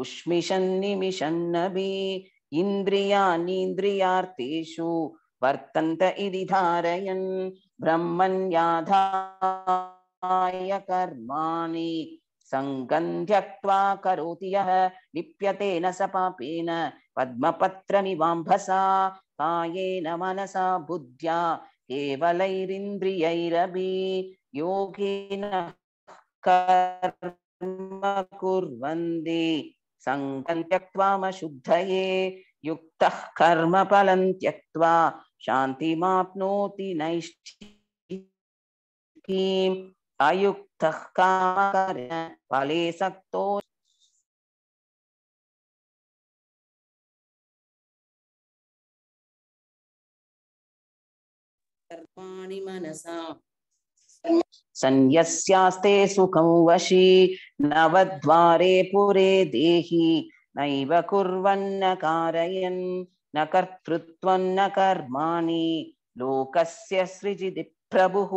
उष्मिषन् निमिषन्नभि इन्द्रियानीन्द्रियार्थेषु वर्तन्त इति धारयन् ब्रह्मन्याधा आय कर्माणि सङ्गन्ध्यक्त्वा करोति यः लिप्यते स पापेन पद्मपत्रमिवाम्भसा कायेन मनसा बुद्ध्या केवलैरिन्द्रियैरपि योगिनः कर्म कुर्वन्ति सङ्गं त्यक्त्वामशुद्धये युक्तः कर्मफलं त्यक्त्वा शान्तिमाप्नोति अयुक्तः कामकार्य फले सक्तो सर्वाणि सुखं वशी नवद्वारे पुरे देहि नैव कुर्वन्न कारयन् न कर्तृत्वं न कर्माणि लोकस्य सृजिति प्रभुः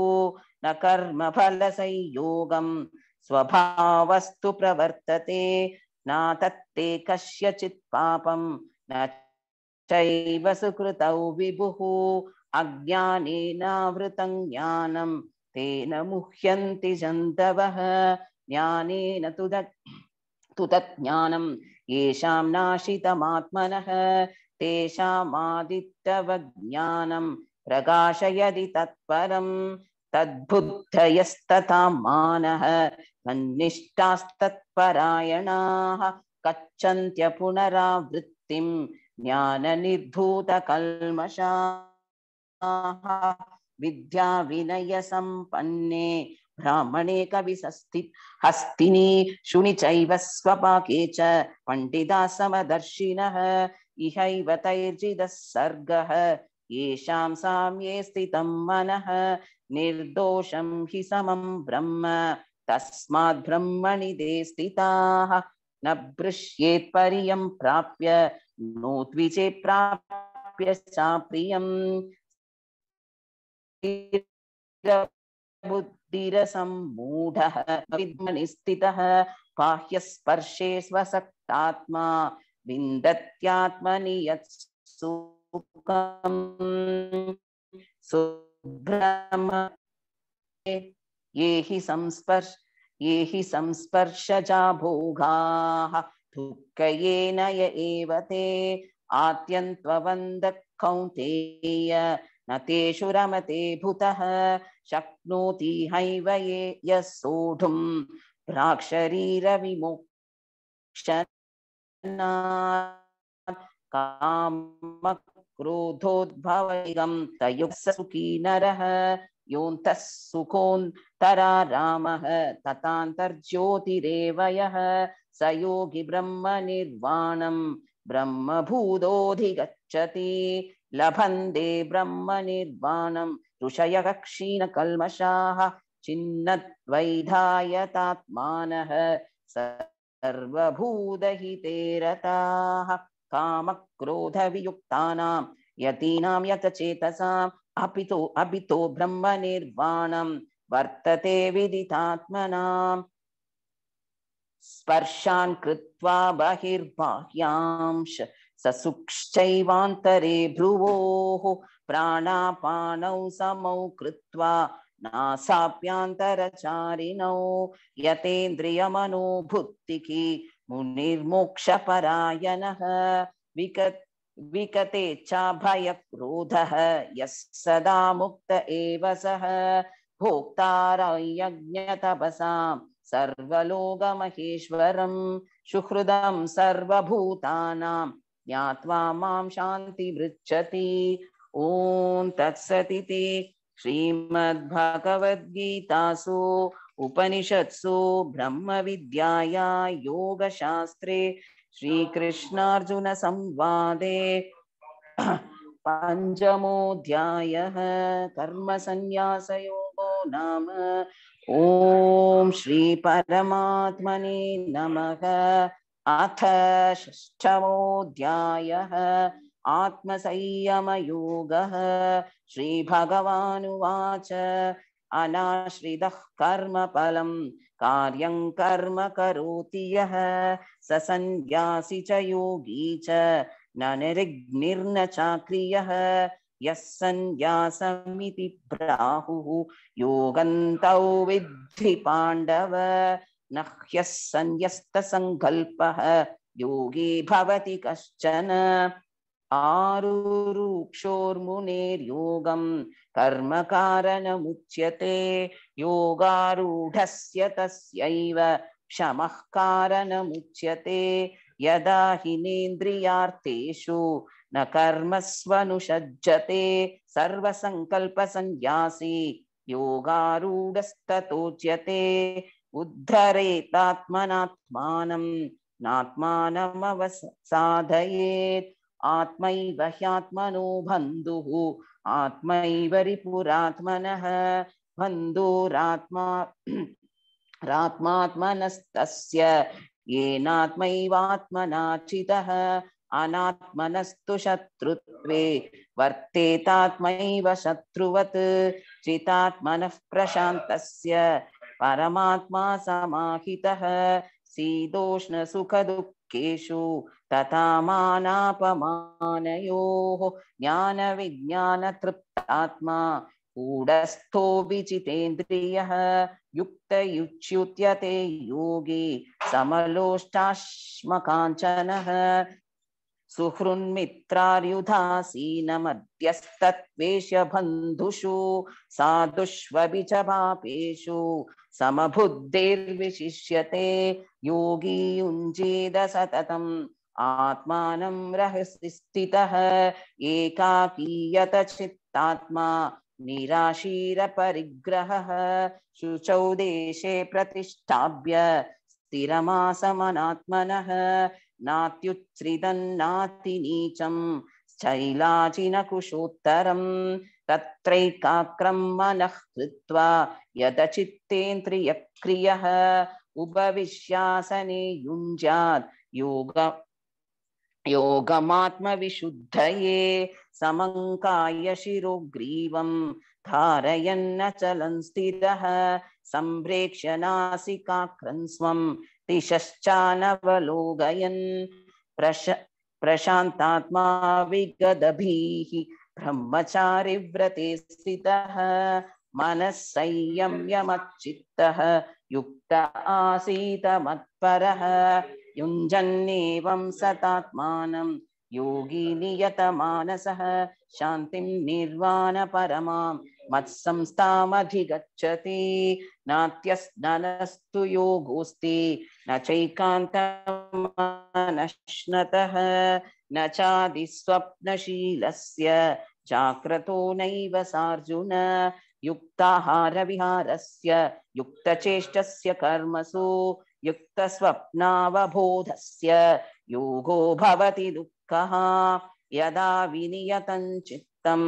न कर्मफलसै कर्मफलसंयोगं स्वभावस्तु प्रवर्तते न तत्ते कस्यचित् पापं न चैव सुकृतौ विभुः अज्ञानेनावृतं ज्ञानं तेन मुह्यन्ति जन्तवः ज्ञानेन तु तत् तु तत् ज्ञानं येषां नाशितमात्मनः तेषामादित्यवज्ञानं प्रकाशयति तत्परम् तद्बुद्धयस्तथा मानः तन्निष्ठास्तत्परायणाः कच्छन्त्य पुनरावृत्तिं ज्ञाननिर्धूतकल्मषाः विद्याविनयसम्पन्ने ब्राह्मणे कविसस्ति हस्तिनी शुनि चैव स्वपाके च पण्डिता समदर्शिनः इहैव तैर्जिदः सर्गः येषां साम्ये स्थितं मनः निर्दोषं हि समं ब्रह्म तस्माद्ब्रह्मणि ते स्थिताः न बृश्येत्पर्यं प्राप्य नो द्विजे प्राप्य सा प्रियम् बुद्धिरसम्मूढः विद्मनि स्थितः बाह्यस्पर्शे स्वसक्तात्मा विन्दत्यात्मनि यत् सुखम् ब्रह्म ये हि संस्पर्श ये हि संस्पर्शजा भोगाः दुःखयेन य एव ते आत्यन्त्ववन्द कौन्तेय न तेषु रमते भूतः शक्नोति हैव ये यः सोढुम् प्राक्शरीरविमोक्षना कामक् क्रोधोद्भावैगं तयुः सुखी नरः योऽन्तः सुखोऽन्तरा रामः तथान्तर्ज्योतिरेव स योगि ब्रह्मनिर्वाणं ब्रह्मभूतोऽधिगच्छति लभन्ते ब्रह्मनिर्वाणं ऋषयः क्षीणकल्मषाः छिन्नद्वैधायतात्मानः सर्वभूतहिते कामक्रोधवियुक्तानां यतीनां यतचेतसाम् अपितो ब्रह्म ब्रह्मनिर्वाणं वर्तते विदितात्मनां स्पर्शान् कृत्वा बहिर्बाह्यांश ससुक्षैवान्तरे भ्रुवोः प्राणापानौ समौ कृत्वा नासाप्यान्तरचारिणौ यतेन्द्रियमनोभुक्तिकी मुनिर्मोक्षपरायण विकत् विकते चाभय क्रोध सदा मुक्त एव सः भोक्तारयज्ञतपसां सर्वलोकमहेश्वरं सुहृदं सर्वभूतानां ज्ञात्वा मां शान्तिमृच्छति ॐ श्रीमद्भगवद्गीतासु उपनिषत्सु ब्रह्म ब्रह्मविद्याया योगशास्त्रे श्रीकृष्णार्जुनसंवादे पञ्चमोऽध्यायः कर्मसन्न्यासयोगो नाम ॐ श्रीपरमात्मने नमः अथ षष्ठमोऽध्यायः आत्मसंयमयोगः श्रीभगवानुवाच अनाश्रितः कर्मफलम् कार्यं कर्म करोति यः स सन्न्यासी च योगी च न निर्घ्निर्न चाक्रियः यः सन्न्यासमिति प्राहुः योगन्तौ विद्धि पाण्डव न ह्यः सन्न्यस्तसङ्कल्पः योगी भवति कश्चन ஆரூரூக்ஷோர்முனேர் யோகம் கர்ம காரணமுச்சியதே யோகாரூடஸ்ய தஸ்யைவ க்ஷமः காரணமுச்சியதே யதா ஹினேந்திரியார்த்தேஷு ந கர்மஸ்வனுஷஜ்ஜதே சர்வசங்கல்பசந்நியாசி யோகாரூடஸ்ததோச்சியதே உத்தரேதாத்மனாத்மானம் நாத்மானமவ சாதயேத் आत्मैव ह्यात्मनो बन्धुः आत्मैवरिपुरात्मनः बन्धोरात्मा रात्मात्मनस्तस्य येनात्मैवात्मनाचितः अनात्मनस्तु शत्रुत्वे वर्तेतात्मैव शत्रुवत् चितात्मनः प्रशान्तस्य परमात्मा समाहितः सीदोष्णसुखदुःखेषु तथा मानापमानयोः ज्ञानविज्ञानतृप्तात्मा कूढस्थो विजितेन्द्रियः युक्तयुच्युत्यते योगी समलोष्टाश्मकाञ्चनः सुहृन्मित्रार्युधासीनमध्यस्तत्वेशबन्धुषु साधुष्वपि च पापेषु समबुद्धिर्विशिष्यते योगी युञ्जीद सततम् आत्मा रहसि स्थितः एकाकीयत चित्तात्मा निराशीरपरिग्रहः शुचौ देशे प्रतिष्ठाप्य स्थिरमासमनात्मनः नात्युच्छ्रिदन्नातिनीचम् शैलाचिनकुशोत्तरम् तत्रैकाक्रं मनः कृत्वा यदचित्तेन्द्रियक्रियः उपविश्यासने युञ्ज्यात् योग योगमात्म योगमात्मविशुद्धये समङ्काय शिरोग्रीवं धारयन्न चलन् स्थितः सम्प्रेक्ष्य नासिकाक्रन्स्वं दिशश्चानवलोकयन् प्रश प्रशान्तात्मा विगदभिः ब्रह्मचारिव्रते स्थितः मनः संयम्यमच्चित्तः युक्त आसीत मत्परः युञ्जन्नेवं सतात्मानं योगी नियतमानसः शान्तिं निर्वाणपरमां मत्संस्थामधिगच्छति नात्यस्ननस्तु योगोऽस्ति न चैकान्तमनश्नतः न चादिस्वप्नशीलस्य जाग्रतो नैव सार्जुन युक्ताहारविहारस्य युक्तचेष्टस्य कर्मसु युक्तस्वप्नावबोधस्य योगो भवति दुःखः यदा विनियतं चित्तम्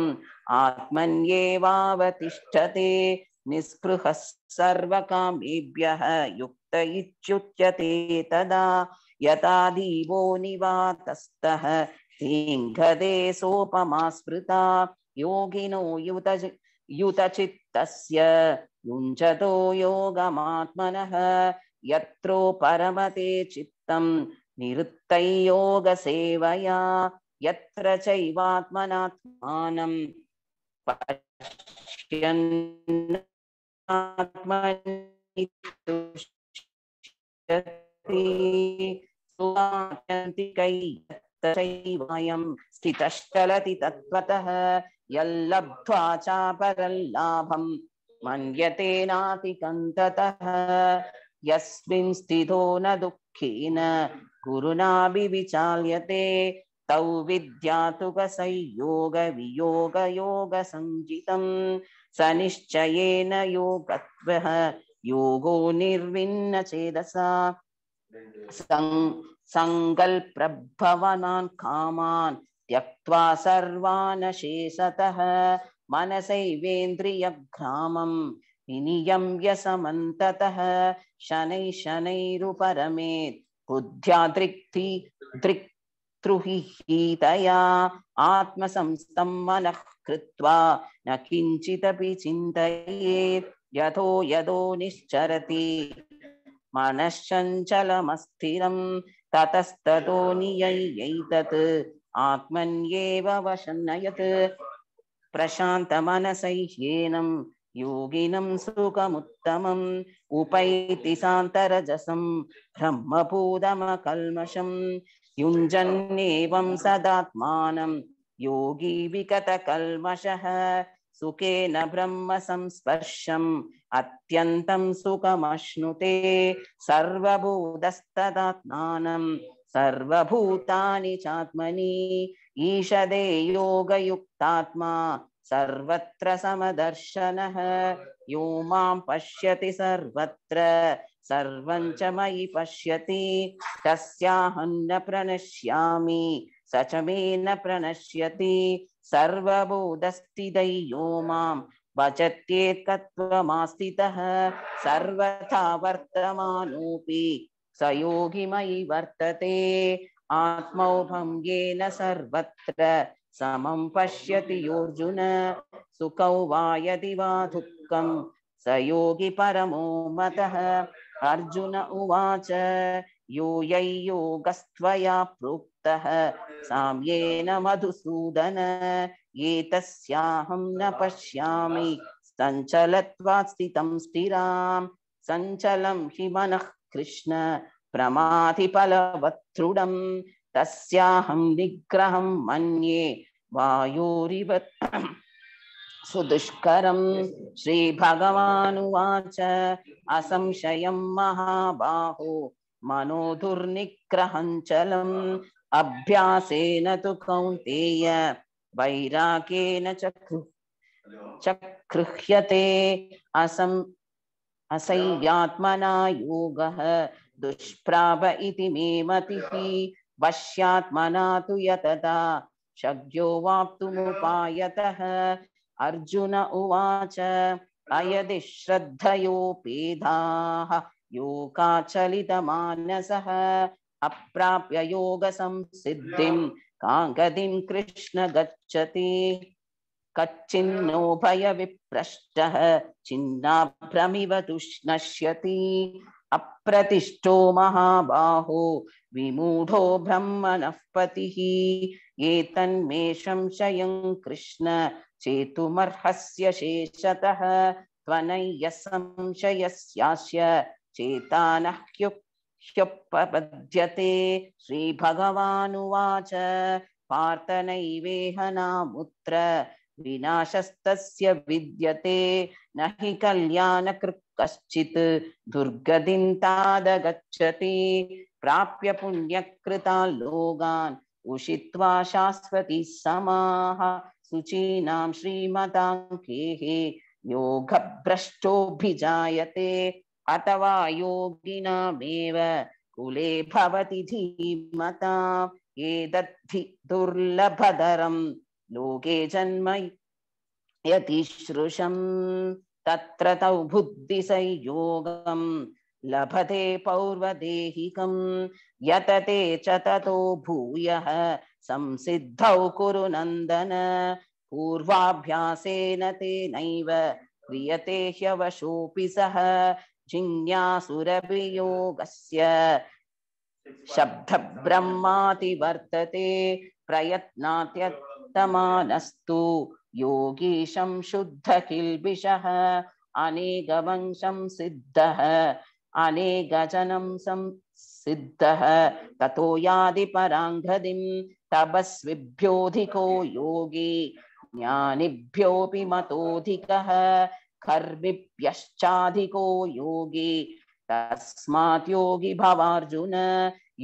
आत्मन्येवावतिष्ठते निःस्पृहः सर्वकामेभ्यः युक्त इत्युच्यते तदा यथा दीवो निवातस्तः तिङ्घते सोपमा स्मृता योगिनो युत युतचित्तस्य युञ्जतो योगमात्मनः यत्रो परमते चित्तं निरुत्तयोगसेवया यत्र चैवात्मनात्मानं पश्यन्नात्मनि चैवायं स्थितश्चलति तत्त्वतः यल्लब्ध्वा चापरल्लाभं मन्यते नातिकन्ततः यस्मिन् स्थितो न दुःखेन गुरुनाभिविचाल्यते तौ विद्यातुकसंयोगवियोगयोगसञ्जितं स निश्चयेन योगत्वः योगो निर्विन्न चेदसा सङ्गल्प्रभवनान् कामान् त्यक्त्वा सर्वानशेषतः मनसैवेन्द्रियग्रामम् विनियम्य समन्ततः शनैः शनैरुपरमेत् बुद्ध्या दृक्ति दृक्तृहीतया आत्मसंस्तं मनः कृत्वा न किञ्चिदपि चिन्तयेत् यथो यदो निश्चरति मनश्चञ्चलमस्थिरं ततस्ततो नियैयैतत् आत्मन्येव वशन्नयत् प्रशान्तमनसैह्येनम् యోగినం సుఖముత్తమం ఉపైతి శాంతరజసం బ్రహ్మభూతమ కల్మషం యుంజన్నేవం సదాత్మానం యోగి వికత కల్మష సుఖేన బ్రహ్మ సంస్పర్శం అత్యంతం సుఖమశ్నుతే సర్వభూతస్తదాత్మానం సర్వభూతాని చాత్మని ఈషదే యోగయుక్తాత్మా सर्वत्र समदर्शनः यो पश्यति सर्वत्र सर्वं च मयि पश्यति तस्याहं न प्रणश्यामि स च मे न प्रणश्यति सर्वबोधस्थितै यो मां भजत्येकत्वमास्थितः सर्वथा वर्तमानोऽपि स योगिमयि वर्तते आत्मौभङ्गेन सर्वत्र समं पश्यति योऽर्जुन सुखौ वा यदि वा दुःखं स योगी परमो मतः अर्जुन उवाच यो यै योगस्त्वया प्रोक्तः साम्येन मधुसूदन एतस्याहं न पश्यामि सञ्चलत्वात् स्थितं स्थिरां सञ्चलं हि मनः कृष्ण प्रमाधिफलवत्तृढम् तस्याहं निग्रहं मन्ये वायोरिव सुदुष्करं श्रीभगवानुवाच असंशयं महाबाहो मनो दुर्निग्रहञ्चलम् अभ्यासेन तु कौन्तेय वैराग्येन च चक्रुह्यते असं असह्यात्मना योगः दुष्प्राप इति मे मतिः वश्यात्मना तु यतता शक्यो वाप्तुमुपायतः अर्जुन उवाच अयदि श्रद्धयोपेधाः योगाचलितमानसः अप्राप्य योगसंसिद्धिं काङ्गदिं कृष्ण गच्छति कच्चिन्नो भयविप्रष्टः छिन्नाभ्रमिव तुष्णश्यति अप्रतिष्ठो महाबाहो विमूढो ब्रह्मणः पतिः संशयं कृष्ण चेतुमर्हस्य शेषतः त्वनय्यः संशयस्यास्य चेतानः ह्युपपद्यते श्रीभगवानुवाच पार्थ नैवेह नामुत्र विनाशस्तस्य विद्यते न हि कल्याणकृत् कश्चित् दुर्गदिन्तादगच्छति प्राप्य पुण्यकृता लोगान् उषित्वा शाश्वती समाः शुचीनाम् श्रीमताङ्केः योगभ्रष्टोऽभिजायते अथवा योगिनामेव कुले भवति धीमता एतद्धि दुर्लभधरम् लोके जन्म यतिश्रुषम तत्र तौ बुद्धि बुद्धिसंयोगं लभते पौर्वदेहिकं यतते च ततो भूयः संसिद्धौ कुरु नन्दन पूर्वाभ्यासेन तेनैव क्रियते ह्यवशोऽपि सः जिज्ञासुरभियोगस्य शब्दब्रह्माति वर्तते प्रयत्नात्यत् वर्तमानस्तु योगीशं शुद्ध शुद्धकिल्बिषः अनेगवंशं सिद्धः अनेगजनं संसिद्धः ततो यादि पराङ्गतिं तपस्विभ्योऽधिको योगी ज्ञानिभ्योऽपि मतोऽधिकः कर्मिभ्यश्चाधिको योगी तस्मात् योगी भवार्जुन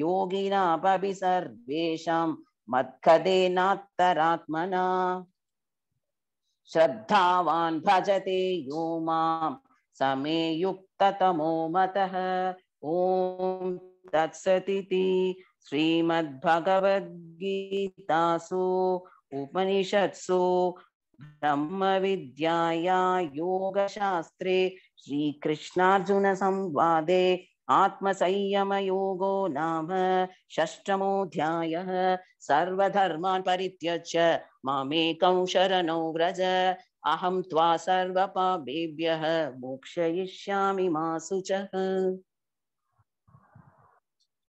योगिनापि सर्वेषां मत्कदेनात्तरात्मना श्रद्धावान् भजते यो मां स मे युक्ततमो मतः ॐ तत्सतिति श्रीमद्भगवद्गीतासु उपनिषत्सु ब्रह्मविद्याया योगशास्त्रे श्रीकृष्णार्जुनसंवादे योगो नाम षष्टमोऽध्यायः सर्वधर्मा परित्यज्य मामेकं शरण व्रज अहम त्वा सर्वपापेभ्यः मोक्षयिष्यामि मा शुचः